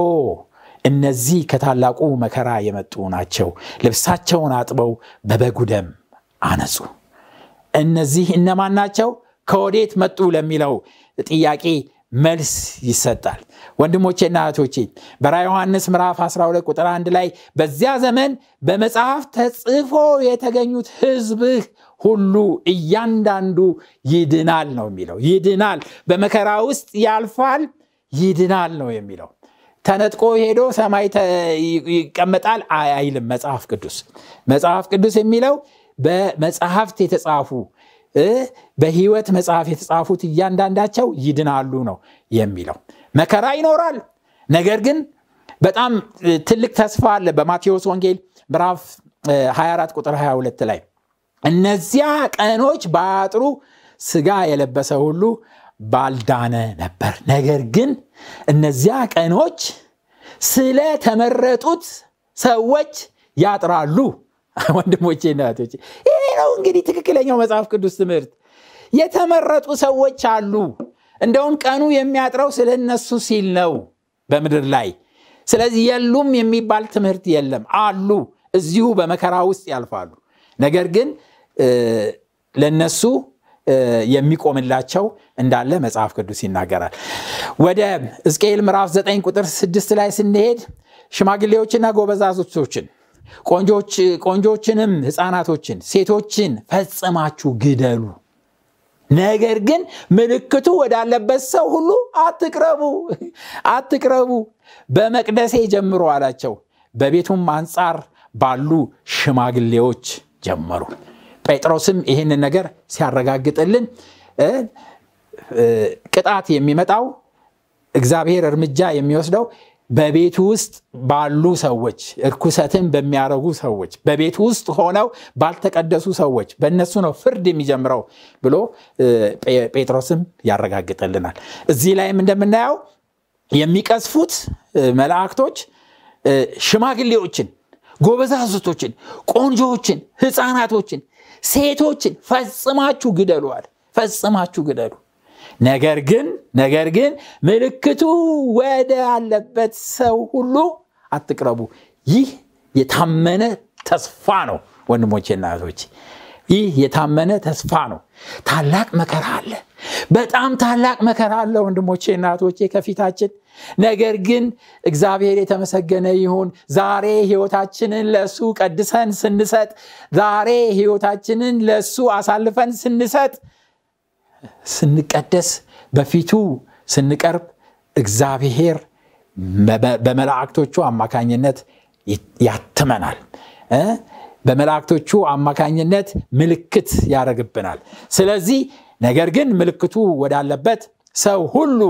[SPEAKER 1] እነዚህ ከታላቁ መከራ የመጡ ናቸው። ልብሳቸውን አጥበው በበጉ ደም አነጹ። እነዚህ እነማን ናቸው? ከወዴት መጡ ለሚለው ጥያቄ መልስ ይሰጣል። ወንድሞቼና እህቶቼ በራ ዮሐንስ ምዕራፍ 12 ቁጥር 1 ላይ በዚያ ዘመን በመጽሐፍ ተጽፎ የተገኙት ህዝብህ ሁሉ እያንዳንዱ ይድናል ነው የሚለው። ይድናል፣ በመከራ ውስጥ ያልፋል፣ ይድናል ነው የሚለው። ተነጥቆ ሄዶ ሰማይ ይቀመጣል አይልም መጽሐፍ ቅዱስ። መጽሐፍ ቅዱስ የሚለው በመጽሐፍት የተጻፉ በህይወት መጽሐፍ የተጻፉት እያንዳንዳቸው ይድናሉ ነው የሚለው። መከራ ይኖራል። ነገር ግን በጣም ትልቅ ተስፋ አለ። በማቴዎስ ወንጌል ምራፍ 24 ቁጥር 22 ላይ እነዚያ ቀኖች በአጥሩ ስጋ የለበሰ ሁሉ ባልዳነ ነበር። ነገር ግን እነዚያ ቀኖች ስለ ተመረጡት ሰዎች ያጥራሉ ወንድሞቼና እህቶቼ ይሄ ነው እንግዲህ ትክክለኛው መጽሐፍ ቅዱስ ትምህርት። የተመረጡ ሰዎች አሉ። እንደውም ቀኑ የሚያጥረው ስለነሱ ሲል ነው በምድር ላይ። ስለዚህ የሉም የሚባል ትምህርት የለም። አሉ፣ እዚሁ በመከራ ውስጥ ያልፋሉ። ነገር ግን ለነሱ የሚቆምላቸው እንዳለ መጽሐፍ ቅዱስ ይናገራል። ወደ እዝቅኤል ምዕራፍ 9 ቁጥር 6 ላይ ስንሄድ ሽማግሌዎችና ጎበዛዞቶችን ቆንጆችንም ህፃናቶችን፣ ሴቶችን ፈጽማችሁ ግደሉ። ነገር ግን ምልክቱ ወዳለበት ሰው ሁሉ አትቅረቡ አትቅረቡ። በመቅደሴ ጀምሮ አላቸው። በቤቱም አንጻር ባሉ ሽማግሌዎች ጀመሩ። ጴጥሮስም ይህንን ነገር ሲያረጋግጥልን ቅጣት የሚመጣው እግዚአብሔር እርምጃ የሚወስደው በቤት ውስጥ ባሉ ሰዎች እርኩሰትን በሚያረጉ ሰዎች በቤት ውስጥ ሆነው ባልተቀደሱ ሰዎች በእነሱ ነው ፍርድ የሚጀምረው ብሎ ጴጥሮስም ያረጋግጥልናል። እዚህ ላይም እንደምናየው የሚቀስፉት መላእክቶች ሽማግሌዎችን፣ ጎበዛዝቶችን፣ ቆንጆዎችን፣ ህፃናቶችን፣ ሴቶችን ፈጽማችሁ ግደሉ አለ። ፈጽማችሁ ግደሉ። ነገር ግን ነገር ግን ምልክቱ ወደ ያለበት ሰው ሁሉ አትቅረቡ። ይህ የታመነ ተስፋ ነው ወንድሞቼና እህቶቼ። ይህ የታመነ ተስፋ ነው። ታላቅ መከራ አለ። በጣም ታላቅ መከራ አለ ወንድሞቼ እናቶቼ ከፊታችን። ነገር ግን እግዚአብሔር የተመሰገነ ይሁን። ዛሬ ህይወታችንን ለእሱ ቀድሰን ስንሰጥ፣ ዛሬ ህይወታችንን ለእሱ አሳልፈን ስንሰጥ ስንቀደስ በፊቱ ስንቀርብ እግዚአብሔር በመላእክቶቹ አማካኝነት ያትመናል በመላእክቶቹ አማካኝነት ምልክት ያደርግብናል ስለዚህ ነገር ግን ምልክቱ ወዳለበት ሰው ሁሉ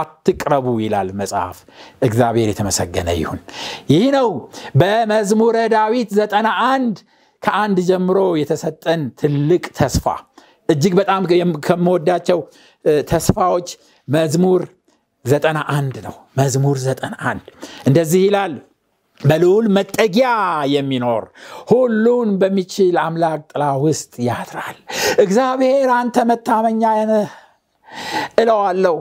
[SPEAKER 1] አትቅረቡ ይላል መጽሐፍ እግዚአብሔር የተመሰገነ ይሁን ይህ ነው በመዝሙረ ዳዊት አንድ ከአንድ ጀምሮ የተሰጠን ትልቅ ተስፋ እጅግ በጣም ከምወዳቸው ተስፋዎች መዝሙር ዘጠና አንድ ነው መዝሙር ዘጠና አንድ እንደዚህ ይላል በልዑል መጠጊያ የሚኖር ሁሉን በሚችል አምላክ ጥላ ውስጥ ያድራል እግዚአብሔር አንተ መታመኛ ነህ እለዋለሁ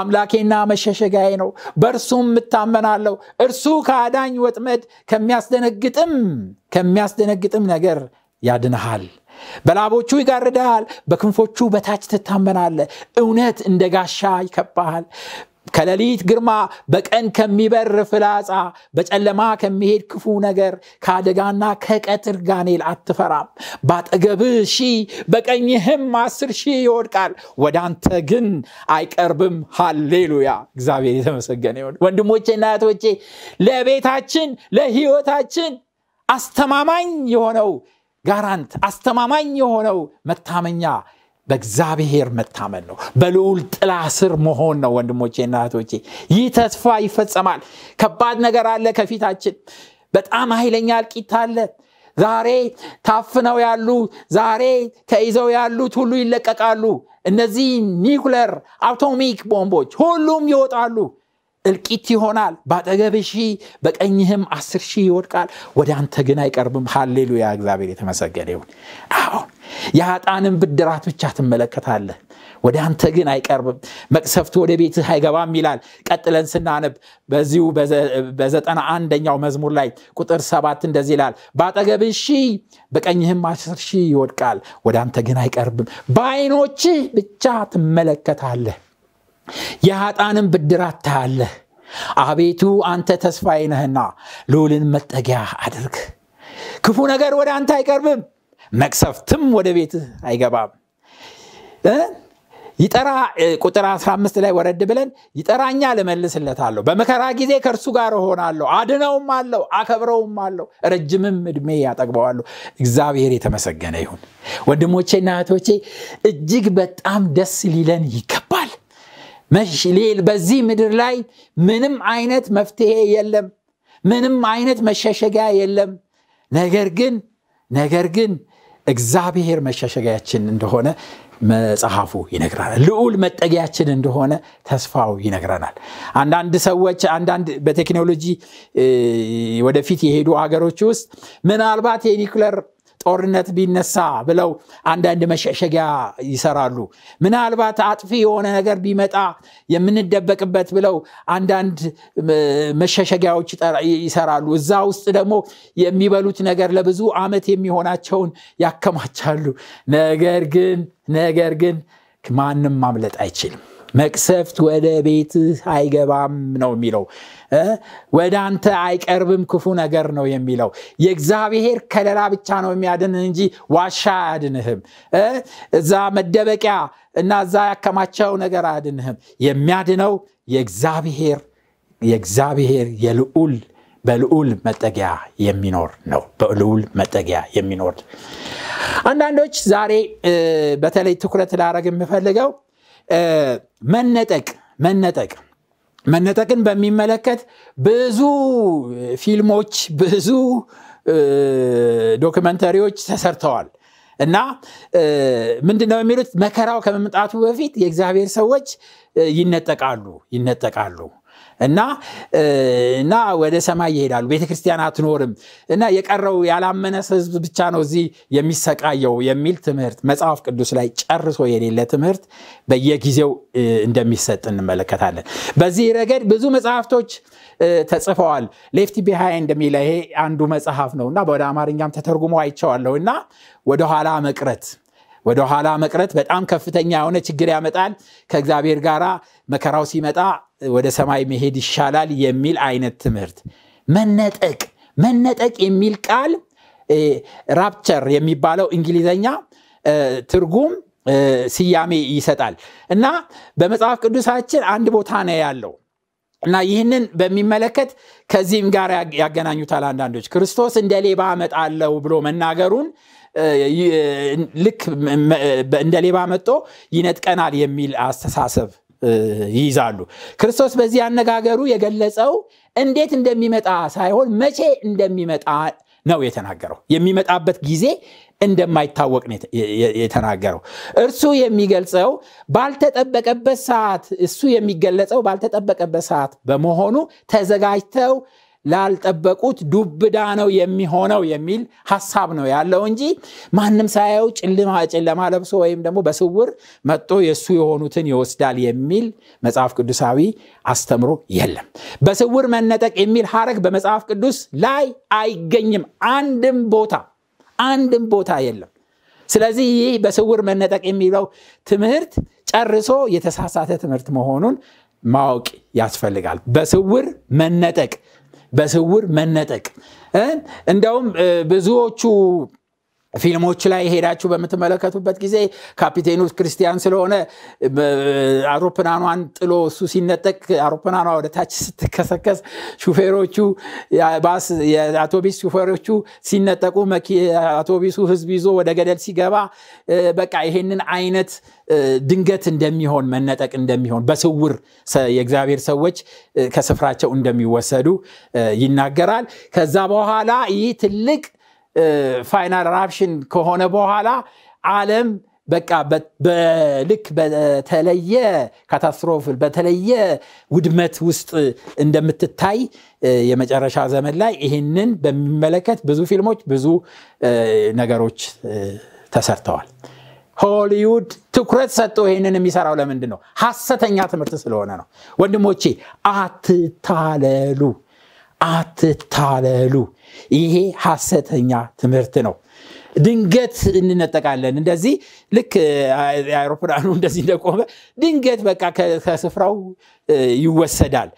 [SPEAKER 1] አምላኬና መሸሸጋዬ ነው በእርሱም እታመናለሁ እርሱ ከአዳኝ ወጥመድ ከሚያስደነግጥም ከሚያስደነግጥም ነገር ያድንሃል በላቦቹ ይጋርዳል፣ በክንፎቹ በታች ትታመናለ። እውነት እንደ ጋሻ ይከባሃል። ከሌሊት ግርማ፣ በቀን ከሚበር ፍላጻ፣ በጨለማ ከሚሄድ ክፉ ነገር፣ ከአደጋና ከቀትር ጋኔል አትፈራም። በአጠገብ ሺህ በቀኝህም አስር ሺ ይወድቃል፣ ወደ አንተ ግን አይቀርብም። ሃሌሉያ! እግዚአብሔር የተመሰገነ ይሁን። ወንድሞቼና እህቶቼ ለቤታችን ለህይወታችን አስተማማኝ የሆነው ጋራንት አስተማማኝ የሆነው መታመኛ በእግዚአብሔር መታመን ነው። በልዑል ጥላ ስር መሆን ነው። ወንድሞቼና እህቶቼ ይህ ተስፋ ይፈጸማል። ከባድ ነገር አለ ከፊታችን። በጣም ኃይለኛ አልቂት አለ። ዛሬ ታፍነው ያሉ ዛሬ ተይዘው ያሉት ሁሉ ይለቀቃሉ። እነዚህ ኒውክለር አቶሚክ ቦምቦች ሁሉም ይወጣሉ። እልቂት ይሆናል። በአጠገብ ሺ በቀኝህም አስር ሺህ ይወድቃል፣ ወደ አንተ ግን አይቀርብም። ሀሌሉያ! እግዚአብሔር የተመሰገነ ይሁን። አሁን የኃጣንን ብድራት ብቻ ትመለከታለህ፣ ወደ አንተ ግን አይቀርብም፣ መቅሰፍቱ ወደ ቤትህ አይገባም ይላል። ቀጥለን ስናነብ በዚሁ በዘጠና አንደኛው መዝሙር ላይ ቁጥር ሰባት እንደዚህ ይላል፣ በአጠገብ ሺ በቀኝህም አስር ሺህ ይወድቃል፣ ወደ አንተ ግን አይቀርብም። በአይኖችህ ብቻ ትመለከታለህ የኃጣንም ብድራት ታያለህ። አቤቱ አንተ ተስፋዬ ነህና ልውልን መጠጊያ አድርግ። ክፉ ነገር ወደ አንተ አይቀርብም፣ መቅሰፍትም ወደ ቤት አይገባም። ይጠራ ቁጥር 15 ላይ ወረድ ብለን ይጠራኛ እመልስለታለሁ፣ በመከራ ጊዜ ከእርሱ ጋር ሆናለሁ አድነውም አለው፣ አከብረውም አለው፣ ረጅምም እድሜ ያጠግበዋለሁ። እግዚአብሔር የተመሰገነ ይሁን። ወንድሞቼና እህቶቼ እጅግ በጣም ደስ ሊለን ይገባል። በዚህ ምድር ላይ ምንም አይነት መፍትሄ የለም። ምንም አይነት መሸሸጊያ የለም። ነገር ግን ነገር ግን እግዚአብሔር መሸሸጊያችን እንደሆነ መጽሐፉ ይነግረናል። ልዑል መጠጊያችን እንደሆነ ተስፋው ይነግረናል። አንዳንድ ሰዎች አንዳንድ በቴክኖሎጂ ወደፊት የሄዱ ሀገሮች ውስጥ ምናልባት የኒክለር ጦርነት ቢነሳ ብለው አንዳንድ መሸሸጊያ ይሰራሉ። ምናልባት አጥፊ የሆነ ነገር ቢመጣ የምንደበቅበት ብለው አንዳንድ መሸሸጊያዎች ይሰራሉ። እዛ ውስጥ ደግሞ የሚበሉት ነገር ለብዙ ዓመት የሚሆናቸውን ያከማቻሉ። ነገር ግን ነገር ግን ማንም ማምለጥ አይችልም። መቅሰፍት ወደ ቤት አይገባም ነው የሚለው ወደ አንተ አይቀርብም ክፉ ነገር ነው የሚለው የእግዚአብሔር ከለላ ብቻ ነው የሚያድን እንጂ ዋሻ አያድንህም እዛ መደበቂያ እና እዛ ያከማቸው ነገር አያድንህም የሚያድነው የእግዚአብሔር የእግዚአብሔር የልዑል በልዑል መጠጊያ የሚኖር ነው በልዑል መጠጊያ የሚኖር አንዳንዶች ዛሬ በተለይ ትኩረት ላረግ የምፈልገው መነጠቅ መነጠቅ መነጠቅን በሚመለከት ብዙ ፊልሞች ብዙ ዶክመንተሪዎች ተሰርተዋል እና ምንድነው የሚሉት መከራው ከመምጣቱ በፊት የእግዚአብሔር ሰዎች ይነጠቃሉ ይነጠቃሉ እና እና ወደ ሰማይ ይሄዳሉ። ቤተክርስቲያን አትኖርም እና የቀረው ያላመነ ህዝብ ብቻ ነው እዚህ የሚሰቃየው የሚል ትምህርት መጽሐፍ ቅዱስ ላይ ጨርሶ የሌለ ትምህርት በየጊዜው እንደሚሰጥ እንመለከታለን። በዚህ ረገድ ብዙ መጽሐፍቶች ተጽፈዋል። ሌፍቲ ቢሃይ እንደሚለ ይሄ አንዱ መጽሐፍ ነው እና ወደ አማርኛም ተተርጉሞ አይቸዋለሁ እና ወደኋላ መቅረት ወደ ኋላ መቅረት በጣም ከፍተኛ የሆነ ችግር ያመጣል ከእግዚአብሔር ጋር መከራው ሲመጣ ወደ ሰማይ መሄድ ይሻላል የሚል አይነት ትምህርት መነጠቅ መነጠቅ የሚል ቃል ራፕቸር የሚባለው እንግሊዘኛ ትርጉም ስያሜ ይሰጣል እና በመጽሐፍ ቅዱሳችን አንድ ቦታ ነው ያለው እና ይህንን በሚመለከት ከዚህም ጋር ያገናኙታል አንዳንዶች ክርስቶስ እንደ ሌባ አመጣለው ብሎ መናገሩን ልክ እንደ ሌባ መጦ ይነጥቀናል የሚል አስተሳሰብ ይይዛሉ። ክርስቶስ በዚህ አነጋገሩ የገለጸው እንዴት እንደሚመጣ ሳይሆን መቼ እንደሚመጣ ነው የተናገረው። የሚመጣበት ጊዜ እንደማይታወቅ የተናገረው። እርሱ የሚገልጸው ባልተጠበቀበት ሰዓት እሱ የሚገለጸው ባልተጠበቀበት ሰዓት በመሆኑ ተዘጋጅተው ላልጠበቁት ዱብዳ ነው የሚሆነው የሚል ሀሳብ ነው ያለው እንጂ ማንም ሳያየው ጭልማ ጭለማ ለብሶ ወይም ደግሞ በስውር መጦ የእሱ የሆኑትን ይወስዳል የሚል መጽሐፍ ቅዱሳዊ አስተምሮ የለም በስውር መነጠቅ የሚል ሀረግ በመጽሐፍ ቅዱስ ላይ አይገኝም አንድም ቦታ አንድም ቦታ የለም ስለዚህ ይህ በስውር መነጠቅ የሚለው ትምህርት ጨርሶ የተሳሳተ ትምህርት መሆኑን ማወቅ ያስፈልጋል በስውር መነጠቅ በስውር መነጠቅ እንደውም ብዙዎቹ ፊልሞች ላይ ሄዳችሁ በምትመለከቱበት ጊዜ ካፒቴኑ ክርስቲያን ስለሆነ አውሮፕላኗን ጥሎ እሱ ሲነጠቅ አውሮፕላኗ ወደ ታች ስትከሰከስ ሹፌሮቹ የአውቶቢስ ሹፌሮቹ ሲነጠቁ አውቶቢሱ ህዝብ ይዞ ወደ ገደል ሲገባ በቃ ይሄንን አይነት ድንገት እንደሚሆን መነጠቅ እንደሚሆን በስውር የእግዚአብሔር ሰዎች ከስፍራቸው እንደሚወሰዱ ይናገራል ከዛ በኋላ ይህ ትልቅ ፋይናል ራፕሽን ከሆነ በኋላ አለም በቃ በልክ በተለየ ካታስትሮፍ በተለየ ውድመት ውስጥ እንደምትታይ የመጨረሻ ዘመን ላይ ይህንን በሚመለከት ብዙ ፊልሞች ብዙ ነገሮች ተሰርተዋል ሆሊውድ ትኩረት ሰጥቶ ይህንን የሚሰራው ለምንድን ነው ሀሰተኛ ትምህርት ስለሆነ ነው ወንድሞቼ አትታለሉ አትታለሉ። ይሄ ሐሰተኛ ትምህርት ነው። ድንገት እንነጠቃለን። እንደዚህ ልክ አውሮፕላኑ እንደዚህ እንደቆመ ድንገት በቃ ከስፍራው ይወሰዳል።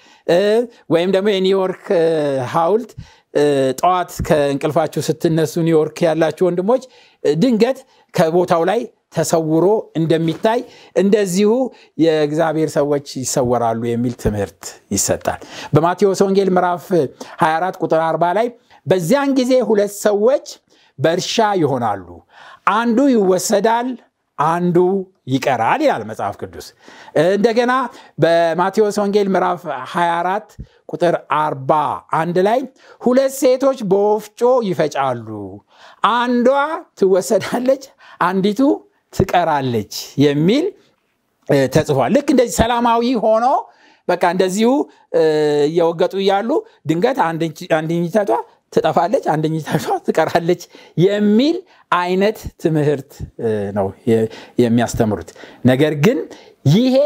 [SPEAKER 1] ወይም ደግሞ የኒውዮርክ ሐውልት ጠዋት ከእንቅልፋችሁ ስትነሱ ኒውዮርክ ያላችሁ ወንድሞች ድንገት ከቦታው ላይ ተሰውሮ እንደሚታይ እንደዚሁ የእግዚአብሔር ሰዎች ይሰወራሉ የሚል ትምህርት ይሰጣል። በማቴዎስ ወንጌል ምዕራፍ 24 ቁጥር 40 ላይ በዚያን ጊዜ ሁለት ሰዎች በእርሻ ይሆናሉ፣ አንዱ ይወሰዳል፣ አንዱ ይቀራል ይላል መጽሐፍ ቅዱስ። እንደገና በማቴዎስ ወንጌል ምዕራፍ 24 ቁጥር አንድ ላይ ሁለት ሴቶች በወፍጮ ይፈጫሉ፣ አንዷ ትወሰዳለች፣ አንዲቱ ትቀራለች የሚል ተጽፏል። ልክ እንደዚህ ሰላማዊ ሆኖ በቃ እንደዚሁ እየወገጡ እያሉ ድንገት አንደኝተቷ ትጠፋለች፣ አንደኝተቷ ትቀራለች የሚል አይነት ትምህርት ነው የሚያስተምሩት። ነገር ግን ይሄ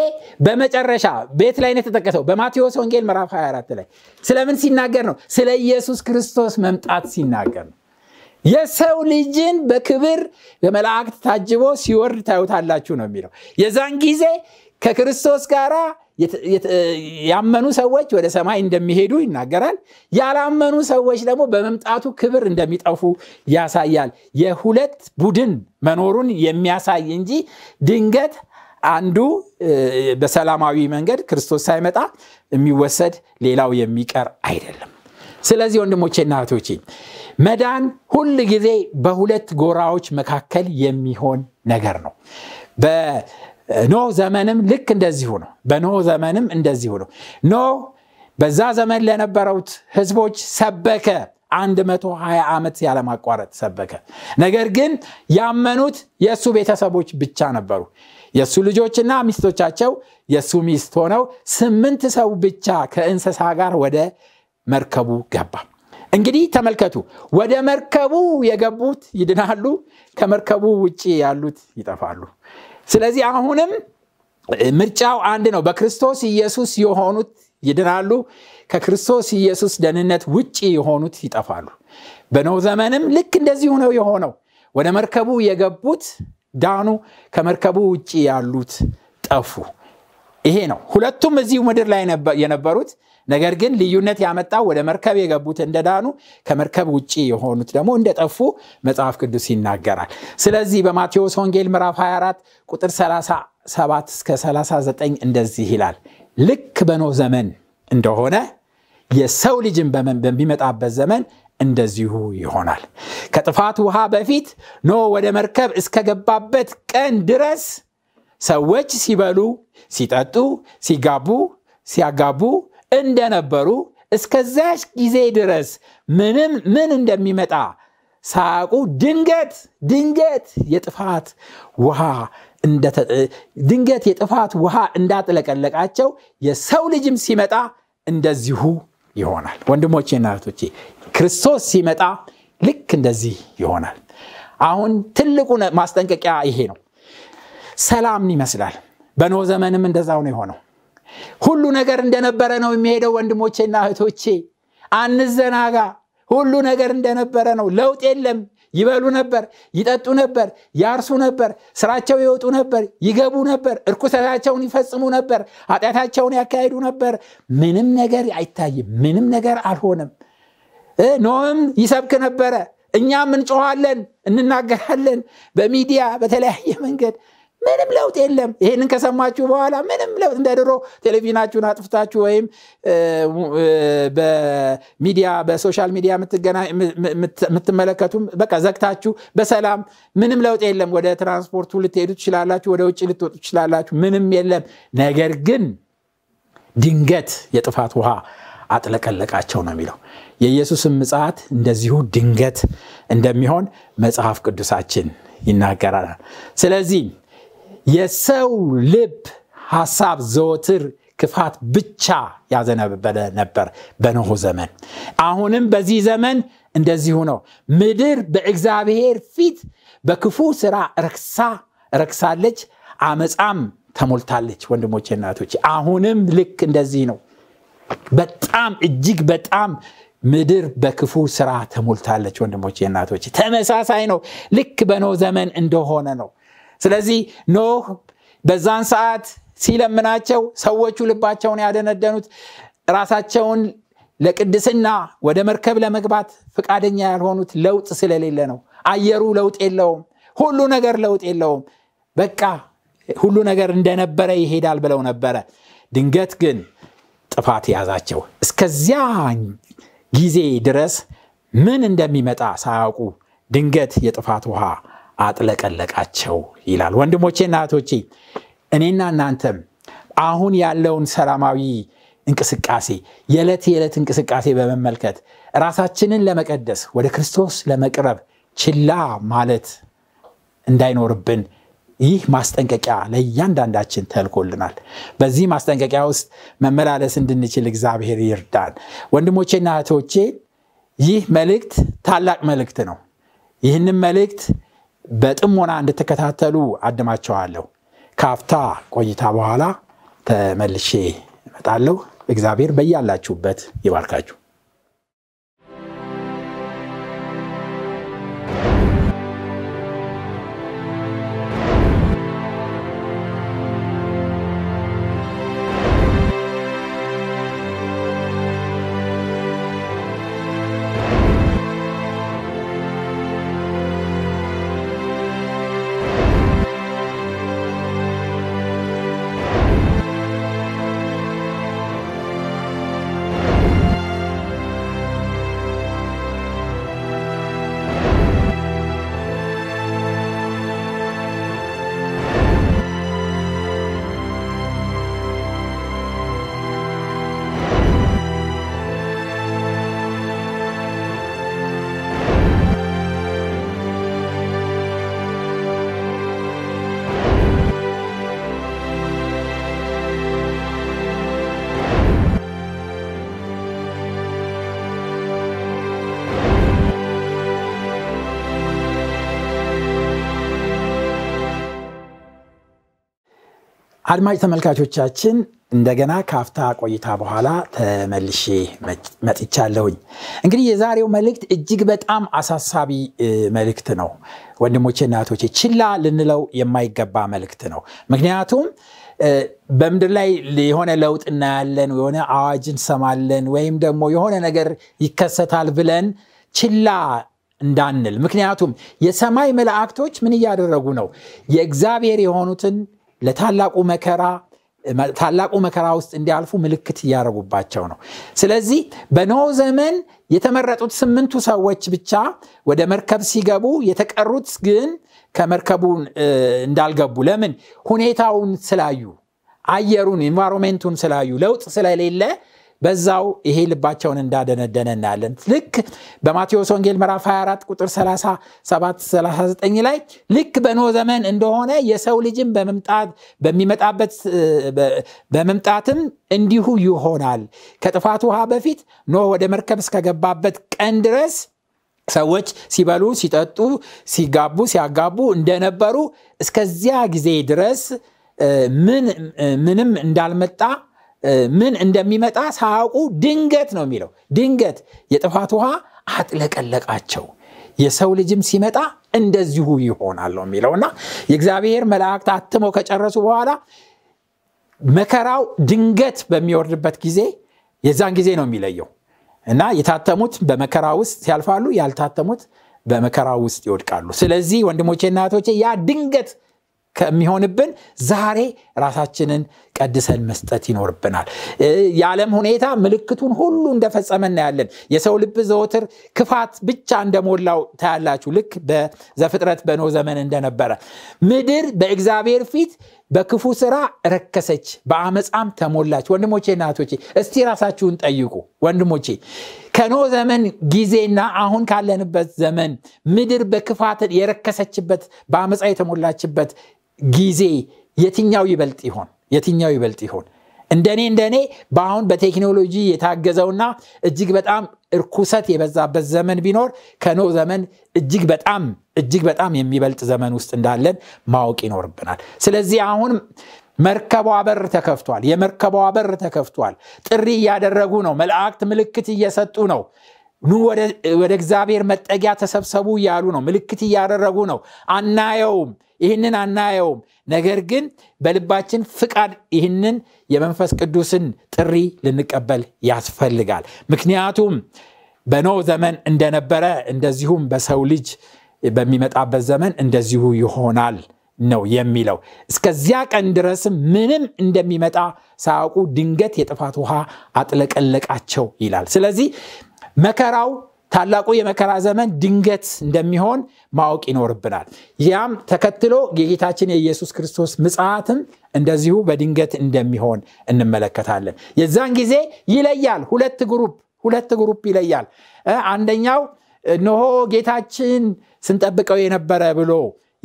[SPEAKER 1] በመጨረሻ ቤት ላይ ነው የተጠቀሰው። በማቴዎስ ወንጌል ምዕራፍ 24 ላይ ስለምን ሲናገር ነው? ስለ ኢየሱስ ክርስቶስ መምጣት ሲናገር ነው። የሰው ልጅን በክብር በመላእክት ታጅቦ ሲወርድ ታዩታላችሁ ነው የሚለው የዛን ጊዜ ከክርስቶስ ጋር ያመኑ ሰዎች ወደ ሰማይ እንደሚሄዱ ይናገራል ያላመኑ ሰዎች ደግሞ በመምጣቱ ክብር እንደሚጠፉ ያሳያል የሁለት ቡድን መኖሩን የሚያሳይ እንጂ ድንገት አንዱ በሰላማዊ መንገድ ክርስቶስ ሳይመጣ የሚወሰድ ሌላው የሚቀር አይደለም ስለዚህ ወንድሞቼና እህቶቼ መዳን ሁል ጊዜ በሁለት ጎራዎች መካከል የሚሆን ነገር ነው በኖ ዘመንም ልክ እንደዚሁ ነው በኖ ዘመንም እንደዚሁ ነው ኖ በዛ ዘመን ለነበረውት ህዝቦች ሰበከ 120 ዓመት ያለማቋረጥ ሰበከ ነገር ግን ያመኑት የእሱ ቤተሰቦች ብቻ ነበሩ የእሱ ልጆችና ሚስቶቻቸው የእሱ ሚስት ሆነው ስምንት ሰው ብቻ ከእንስሳ ጋር ወደ መርከቡ ገባ። እንግዲህ ተመልከቱ፣ ወደ መርከቡ የገቡት ይድናሉ፣ ከመርከቡ ውጭ ያሉት ይጠፋሉ። ስለዚህ አሁንም ምርጫው አንድ ነው። በክርስቶስ ኢየሱስ የሆኑት ይድናሉ፣ ከክርስቶስ ኢየሱስ ደህንነት ውጭ የሆኑት ይጠፋሉ። በነው ዘመንም ልክ እንደዚሁ ነው የሆነው። ወደ መርከቡ የገቡት ዳኑ፣ ከመርከቡ ውጭ ያሉት ጠፉ። ይሄ ነው። ሁለቱም እዚሁ ምድር ላይ የነበሩት ነገር ግን ልዩነት ያመጣው ወደ መርከብ የገቡት እንደዳኑ ከመርከብ ውጭ የሆኑት ደግሞ እንደጠፉ መጽሐፍ ቅዱስ ይናገራል። ስለዚህ በማቴዎስ ወንጌል ምዕራፍ 24 ቁጥር 37 እስከ 39 እንደዚህ ይላል። ልክ በኖ ዘመን እንደሆነ የሰው ልጅን በሚመጣበት ዘመን እንደዚሁ ይሆናል። ከጥፋት ውሃ በፊት ኖ ወደ መርከብ እስከገባበት ቀን ድረስ ሰዎች ሲበሉ፣ ሲጠጡ፣ ሲጋቡ፣ ሲያጋቡ፣ እንደነበሩ እስከዛች ጊዜ ድረስ ምንም ምን እንደሚመጣ ሳያውቁ ድንገት ድንገት የጥፋት ውሃ ድንገት የጥፋት ውሃ እንዳጥለቀለቃቸው የሰው ልጅም ሲመጣ እንደዚሁ ይሆናል። ና እህቶቼ ክርስቶስ ሲመጣ ልክ እንደዚህ ይሆናል። አሁን ትልቁ ማስጠንቀቂያ ይሄ ነው። ሰላም ይመስላል። በኖ ዘመንም እንደዛው ነው የሆነው። ሁሉ ነገር እንደነበረ ነው የሚሄደው ወንድሞቼና እህቶቼ አንዘናጋ ሁሉ ነገር እንደነበረ ነው ለውጥ የለም ይበሉ ነበር ይጠጡ ነበር ያርሱ ነበር ስራቸው ይወጡ ነበር ይገቡ ነበር እርኩሰታቸውን ይፈጽሙ ነበር አጢአታቸውን ያካሄዱ ነበር ምንም ነገር አይታይም ምንም ነገር አልሆነም ኖህም ይሰብክ ነበረ እኛም እንጮኋለን እንናገራለን በሚዲያ በተለያየ መንገድ ምንም ለውጥ የለም። ይሄንን ከሰማችሁ በኋላ ምንም ለውጥ እንደ ድሮ ቴሌቪዥናችሁን አጥፍታችሁ ወይም በሚዲያ በሶሻል ሚዲያ የምትመለከቱም በቃ ዘግታችሁ በሰላም ምንም ለውጥ የለም። ወደ ትራንስፖርቱ ልትሄዱ ትችላላችሁ፣ ወደ ውጭ ልትወጡ ትችላላችሁ። ምንም የለም። ነገር ግን ድንገት የጥፋት ውሃ አጥለቀለቃቸው ነው የሚለው። የኢየሱስን ምጽአት እንደዚሁ ድንገት እንደሚሆን መጽሐፍ ቅዱሳችን ይናገራል። ስለዚህ የሰው ልብ ሐሳብ ዘወትር ክፋት ብቻ ያዘነበለ ነበር በነሆ ዘመን። አሁንም በዚህ ዘመን እንደዚሁ ነው። ምድር በእግዚአብሔር ፊት በክፉ ስራ ረክሳ ረክሳለች፣ አመፃም ተሞልታለች። ወንድሞቼ እናቶች አሁንም ልክ እንደዚህ ነው። በጣም እጅግ በጣም ምድር በክፉ ስራ ተሞልታለች። ወንድሞቼ እናቶች ተመሳሳይ ነው። ልክ በኖ ዘመን እንደሆነ ነው። ስለዚህ ኖህ በዛን ሰዓት ሲለምናቸው ሰዎቹ ልባቸውን ያደነደኑት ራሳቸውን ለቅድስና ወደ መርከብ ለመግባት ፈቃደኛ ያልሆኑት ለውጥ ስለሌለ ነው። አየሩ ለውጥ የለውም። ሁሉ ነገር ለውጥ የለውም። በቃ ሁሉ ነገር እንደነበረ ይሄዳል ብለው ነበረ። ድንገት ግን ጥፋት የያዛቸው። እስከዚያ ጊዜ ድረስ ምን እንደሚመጣ ሳያውቁ ድንገት የጥፋት ውሃ አጥለቀለቃቸው ይላል። ወንድሞቼ እህቶቼ እኔና እናንተም አሁን ያለውን ሰላማዊ እንቅስቃሴ የዕለት የዕለት እንቅስቃሴ በመመልከት ራሳችንን ለመቀደስ ወደ ክርስቶስ ለመቅረብ ችላ ማለት እንዳይኖርብን ይህ ማስጠንቀቂያ ለእያንዳንዳችን ተልኮልናል። በዚህ ማስጠንቀቂያ ውስጥ መመላለስ እንድንችል እግዚአብሔር ይርዳን። ወንድሞቼና እህቶቼ ይህ መልእክት ታላቅ መልእክት ነው። ይህንም መልእክት በጥሞና እንድትከታተሉ አድማቸዋለሁ። ከአፍታ ቆይታ በኋላ ተመልሼ እመጣለሁ። እግዚአብሔር በያላችሁበት ይባርካችሁ። አድማጭ ተመልካቾቻችን እንደገና ካፍታ ቆይታ በኋላ ተመልሼ መጥቻለሁኝ። እንግዲህ የዛሬው መልእክት እጅግ በጣም አሳሳቢ መልእክት ነው። ወንድሞቼ እህቶቼ ችላ ልንለው የማይገባ መልእክት ነው። ምክንያቱም በምድር ላይ የሆነ ለውጥ እናያለን፣ የሆነ አዋጅ እንሰማለን፣ ወይም ደግሞ የሆነ ነገር ይከሰታል ብለን ችላ እንዳንል። ምክንያቱም የሰማይ መላእክቶች ምን እያደረጉ ነው? የእግዚአብሔር የሆኑትን ለታላቁ መከራ ታላቁ መከራ ውስጥ እንዲያልፉ ምልክት እያደረጉባቸው ነው። ስለዚህ በኖ ዘመን የተመረጡት ስምንቱ ሰዎች ብቻ ወደ መርከብ ሲገቡ፣ የተቀሩት ግን ከመርከቡ እንዳልገቡ ለምን? ሁኔታውን ስላዩ፣ አየሩን ኢንቫይሮንሜንቱን ስላዩ ለውጥ ስለሌለ በዛው ይሄ ልባቸውን እንዳደነደነ እናያለን። ልክ በማቴዎስ ወንጌል ምዕራፍ 24 ቁጥር 37 ላይ ልክ በኖህ ዘመን እንደሆነ የሰው ልጅም በሚመጣበት በመምጣትም እንዲሁ ይሆናል። ከጥፋት ውሃ በፊት ኖ ወደ መርከብ እስከገባበት ቀን ድረስ ሰዎች ሲበሉ፣ ሲጠጡ፣ ሲጋቡ፣ ሲያጋቡ እንደነበሩ እስከዚያ ጊዜ ድረስ ምንም እንዳልመጣ ምን እንደሚመጣ ሳያውቁ ድንገት ነው የሚለው ድንገት የጥፋት ውሃ አጥለቀለቃቸው የሰው ልጅም ሲመጣ እንደዚሁ ይሆናል ነው እና የእግዚአብሔር መላእክት አትመው ከጨረሱ በኋላ መከራው ድንገት በሚወርድበት ጊዜ የዛን ጊዜ ነው የሚለየው እና የታተሙት በመከራ ውስጥ ሲያልፋሉ ያልታተሙት በመከራ ውስጥ ይወድቃሉ ስለዚህ ወንድሞቼ እናቶቼ ያ ድንገት ከሚሆንብን ዛሬ ራሳችንን ቀድሰን መስጠት ይኖርብናል። የዓለም ሁኔታ ምልክቱን ሁሉ እንደፈጸመ እናያለን። የሰው ልብ ዘወትር ክፋት ብቻ እንደሞላው ታያላችሁ። ልክ በዘፍጥረት በኖ ዘመን እንደነበረ ምድር በእግዚአብሔር ፊት በክፉ ስራ ረከሰች፣ በአመፃም ተሞላች። ወንድሞቼ እናቶቼ፣ እስቲ ራሳችሁን ጠይቁ። ወንድሞቼ ከኖ ዘመን ጊዜና አሁን ካለንበት ዘመን ምድር በክፋት የረከሰችበት በአመፃ የተሞላችበት ጊዜ የትኛው ይበልጥ ይሆን የትኛው ይበልጥ ይሆን እንደኔ እንደኔ በአሁን በቴክኖሎጂ የታገዘውና እጅግ በጣም እርኩሰት የበዛበት ዘመን ቢኖር ከኖ ዘመን እጅግ በጣም እጅግ በጣም የሚበልጥ ዘመን ውስጥ እንዳለን ማወቅ ይኖርብናል ስለዚህ አሁን መርከቧ በር ተከፍቷል የመርከቧ በር ተከፍቷል ጥሪ እያደረጉ ነው መላእክት ምልክት እየሰጡ ነው ኑ ወደ እግዚአብሔር መጠጊያ ተሰብሰቡ እያሉ ነው ምልክት እያደረጉ ነው አናየውም ይህንን አናየውም። ነገር ግን በልባችን ፍቃድ ይህንን የመንፈስ ቅዱስን ጥሪ ልንቀበል ያስፈልጋል። ምክንያቱም በኖ ዘመን እንደነበረ እንደዚሁም በሰው ልጅ በሚመጣበት ዘመን እንደዚሁ ይሆናል ነው የሚለው። እስከዚያ ቀን ድረስም ምንም እንደሚመጣ ሳያውቁ ድንገት የጥፋት ውሃ አጥለቀለቃቸው ይላል። ስለዚህ መከራው ታላቁ የመከራ ዘመን ድንገት እንደሚሆን ማወቅ ይኖርብናል። ያም ተከትሎ የጌታችን የኢየሱስ ክርስቶስ ምጽትም እንደዚሁ በድንገት እንደሚሆን እንመለከታለን። የዛን ጊዜ ይለያል። ሁለት ግሩፕ ሁለት ግሩፕ ይለያል። አንደኛው ንሆ ጌታችን ስንጠብቀው የነበረ ብሎ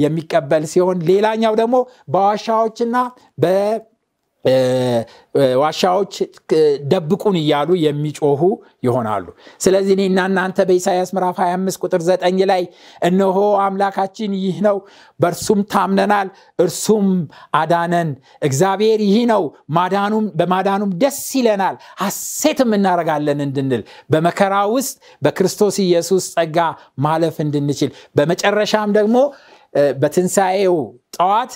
[SPEAKER 1] የሚቀበል ሲሆን ሌላኛው ደግሞ በዋሻዎችና ዋሻዎች ደብቁን እያሉ የሚጮሁ ይሆናሉ። ስለዚህ እኔና እናንተ በኢሳያስ ምዕራፍ 25 ቁጥር 9 ላይ እነሆ አምላካችን ይህ ነው፣ በእርሱም ታምነናል፣ እርሱም አዳነን። እግዚአብሔር ይህ ነው፣ በማዳኑም ደስ ይለናል፣ ሐሴትም እናደርጋለን እንድንል በመከራ ውስጥ በክርስቶስ ኢየሱስ ጸጋ ማለፍ እንድንችል በመጨረሻም ደግሞ በትንሣኤው ጠዋት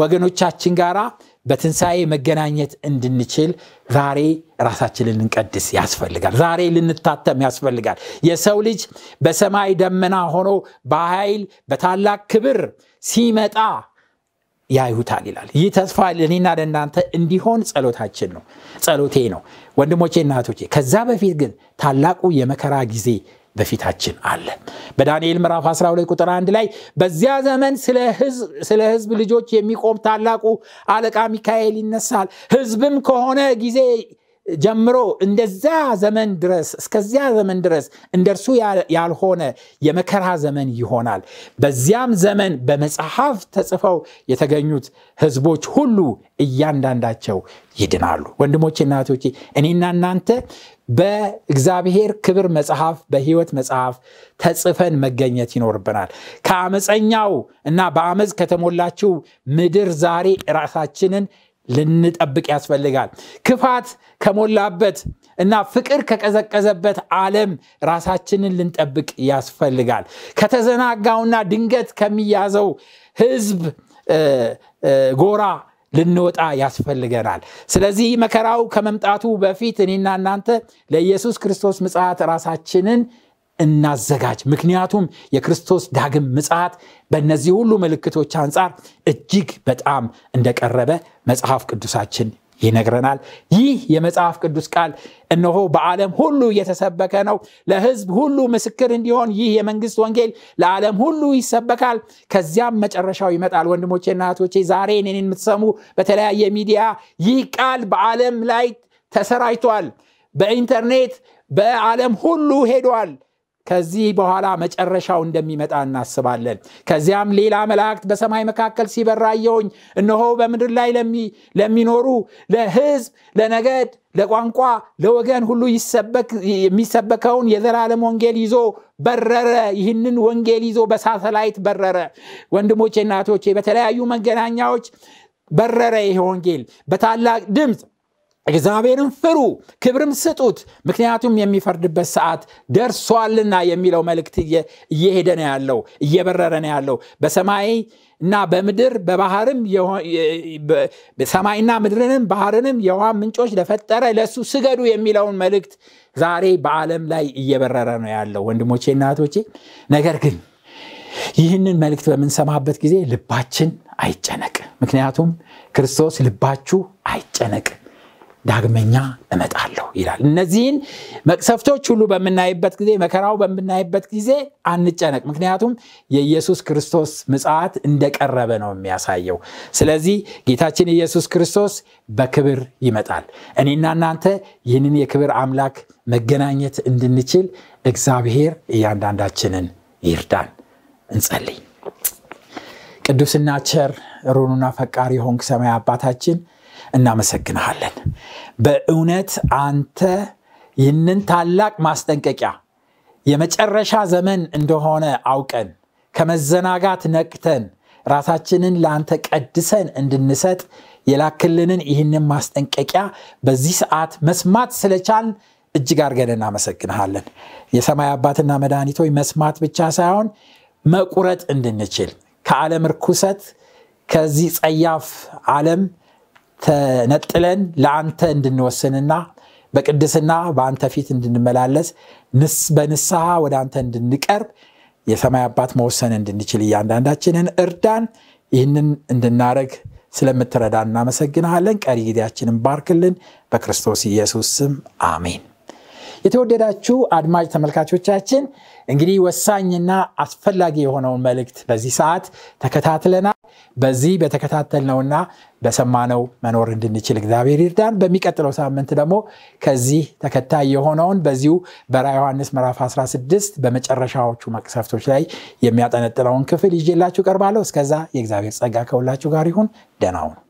[SPEAKER 1] ወገኖቻችን ጋር በትንሣኤ መገናኘት እንድንችል ዛሬ ራሳችንን ልንቀድስ ያስፈልጋል። ዛሬ ልንታተም ያስፈልጋል። የሰው ልጅ በሰማይ ደመና ሆኖ በኃይል በታላቅ ክብር ሲመጣ ያዩታል ይላል። ይህ ተስፋ ለእኔና ለእናንተ እንዲሆን ጸሎታችን ነው፣ ጸሎቴ ነው ወንድሞቼ እናቶቼ ከዛ በፊት ግን ታላቁ የመከራ ጊዜ በፊታችን አለ። በዳንኤል ምዕራፍ 12 ቁጥር 1 ላይ በዚያ ዘመን ስለ ህዝብ ልጆች የሚቆም ታላቁ አለቃ ሚካኤል ይነሳል፣ ህዝብም ከሆነ ጊዜ ጀምሮ እንደዛ ዘመን ድረስ እስከዚያ ዘመን ድረስ እንደርሱ ያልሆነ የመከራ ዘመን ይሆናል። በዚያም ዘመን በመጽሐፍ ተጽፈው የተገኙት ህዝቦች ሁሉ እያንዳንዳቸው ይድናሉ። ወንድሞች እናቶች እኔና እናንተ በእግዚአብሔር ክብር መጽሐፍ በህይወት መጽሐፍ ተጽፈን መገኘት ይኖርብናል። ከአመፀኛው እና በአመፅ ከተሞላችው ምድር ዛሬ ራሳችንን ልንጠብቅ ያስፈልጋል። ክፋት ከሞላበት እና ፍቅር ከቀዘቀዘበት ዓለም ራሳችንን ልንጠብቅ ያስፈልጋል። ከተዘናጋውና ድንገት ከሚያዘው ህዝብ ጎራ ልንወጣ ያስፈልገናል። ስለዚህ መከራው ከመምጣቱ በፊት እኔና እናንተ ለኢየሱስ ክርስቶስ ምጽት ራሳችንን እናዘጋጅ። ምክንያቱም የክርስቶስ ዳግም ምጽት በእነዚህ ሁሉ ምልክቶች አንጻር እጅግ በጣም እንደቀረበ መጽሐፍ ቅዱሳችን ይነግረናል። ይህ የመጽሐፍ ቅዱስ ቃል እነሆ በዓለም ሁሉ እየተሰበከ ነው፣ ለህዝብ ሁሉ ምስክር እንዲሆን ይህ የመንግስት ወንጌል ለዓለም ሁሉ ይሰበካል፣ ከዚያም መጨረሻው ይመጣል። ወንድሞቼና እህቶቼ ዛሬ እኔን የምትሰሙ በተለያየ ሚዲያ ይህ ቃል በዓለም ላይ ተሰራጅቷል በኢንተርኔት በዓለም ሁሉ ሄዷል። ከዚህ በኋላ መጨረሻው እንደሚመጣ እናስባለን። ከዚያም ሌላ መላእክት በሰማይ መካከል ሲበር አየሁኝ። እነሆ በምድር ላይ ለሚኖሩ ለህዝብ ለነገድ፣ ለቋንቋ፣ ለወገን ሁሉ የሚሰበከውን የዘላለም ወንጌል ይዞ በረረ። ይህንን ወንጌል ይዞ በሳተላይት በረረ። ወንድሞቼ፣ እናቶቼ በተለያዩ መገናኛዎች በረረ ይሄ ወንጌል በታላቅ ድምፅ እግዚአብሔርን ፍሩ፣ ክብርም ስጡት፣ ምክንያቱም የሚፈርድበት ሰዓት ደርሷልና የሚለው መልእክት እየሄደ ነው ያለው፣ እየበረረ ነው ያለው በሰማይ እና በምድር በባህርም ሰማይና ምድርንም ባህርንም የውሃ ምንጮች ለፈጠረ ለእሱ ስገዱ የሚለውን መልእክት ዛሬ በዓለም ላይ እየበረረ ነው ያለው ወንድሞቼ እና ነገር ግን ይህንን መልእክት በምንሰማበት ጊዜ ልባችን አይጨነቅ። ምክንያቱም ክርስቶስ ልባችሁ አይጨነቅ ዳግመኛ እመጣለሁ ይላል። እነዚህን መቅሰፍቶች ሁሉ በምናይበት ጊዜ፣ መከራው በምናይበት ጊዜ አንጨነቅ። ምክንያቱም የኢየሱስ ክርስቶስ ምጽት እንደቀረበ ነው የሚያሳየው። ስለዚህ ጌታችን ኢየሱስ ክርስቶስ በክብር ይመጣል። እኔና እናንተ ይህንን የክብር አምላክ መገናኘት እንድንችል እግዚአብሔር እያንዳንዳችንን ይርዳን። እንጸልይ። ቅዱስና ቸር ሩኑና ፈቃሪ ሆንክ ሰማይ አባታችን እናመሰግንሃለን። በእውነት አንተ ይህንን ታላቅ ማስጠንቀቂያ የመጨረሻ ዘመን እንደሆነ አውቀን ከመዘናጋት ነቅተን ራሳችንን ለአንተ ቀድሰን እንድንሰጥ የላክልንን ይህንን ማስጠንቀቂያ በዚህ ሰዓት መስማት ስለቻል እጅግ አድርገን እናመሰግንሃለን። የሰማይ አባትና መድኃኒት መስማት ብቻ ሳይሆን መቁረጥ እንድንችል ከዓለም ርኩሰት ከዚህ ጸያፍ ዓለም ተነጥለን ለአንተ እንድንወስንና በቅድስና በአንተ ፊት እንድንመላለስ በንስሐ ወደ አንተ እንድንቀርብ የሰማይ አባት መወሰን እንድንችል እያንዳንዳችንን እርዳን። ይህንን እንድናረግ ስለምትረዳ እናመሰግንሃለን። ቀሪ ጊዜያችንን ባርክልን። በክርስቶስ ኢየሱስ ስም አሜን። የተወደዳችሁ አድማጭ ተመልካቾቻችን እንግዲህ ወሳኝና አስፈላጊ የሆነውን መልእክት በዚህ ሰዓት ተከታትለናል። በዚህ በተከታተልነውና በሰማነው መኖር እንድንችል እግዚአብሔር ይርዳን። በሚቀጥለው ሳምንት ደግሞ ከዚህ ተከታይ የሆነውን በዚሁ በራ ዮሐንስ መራፍ 16 በመጨረሻዎቹ መቅሰፍቶች ላይ የሚያጠነጥነውን ክፍል ይዤላችሁ ቀርባለሁ። እስከዛ የእግዚአብሔር ጸጋ ከሁላችሁ ጋር ይሁን። ደህና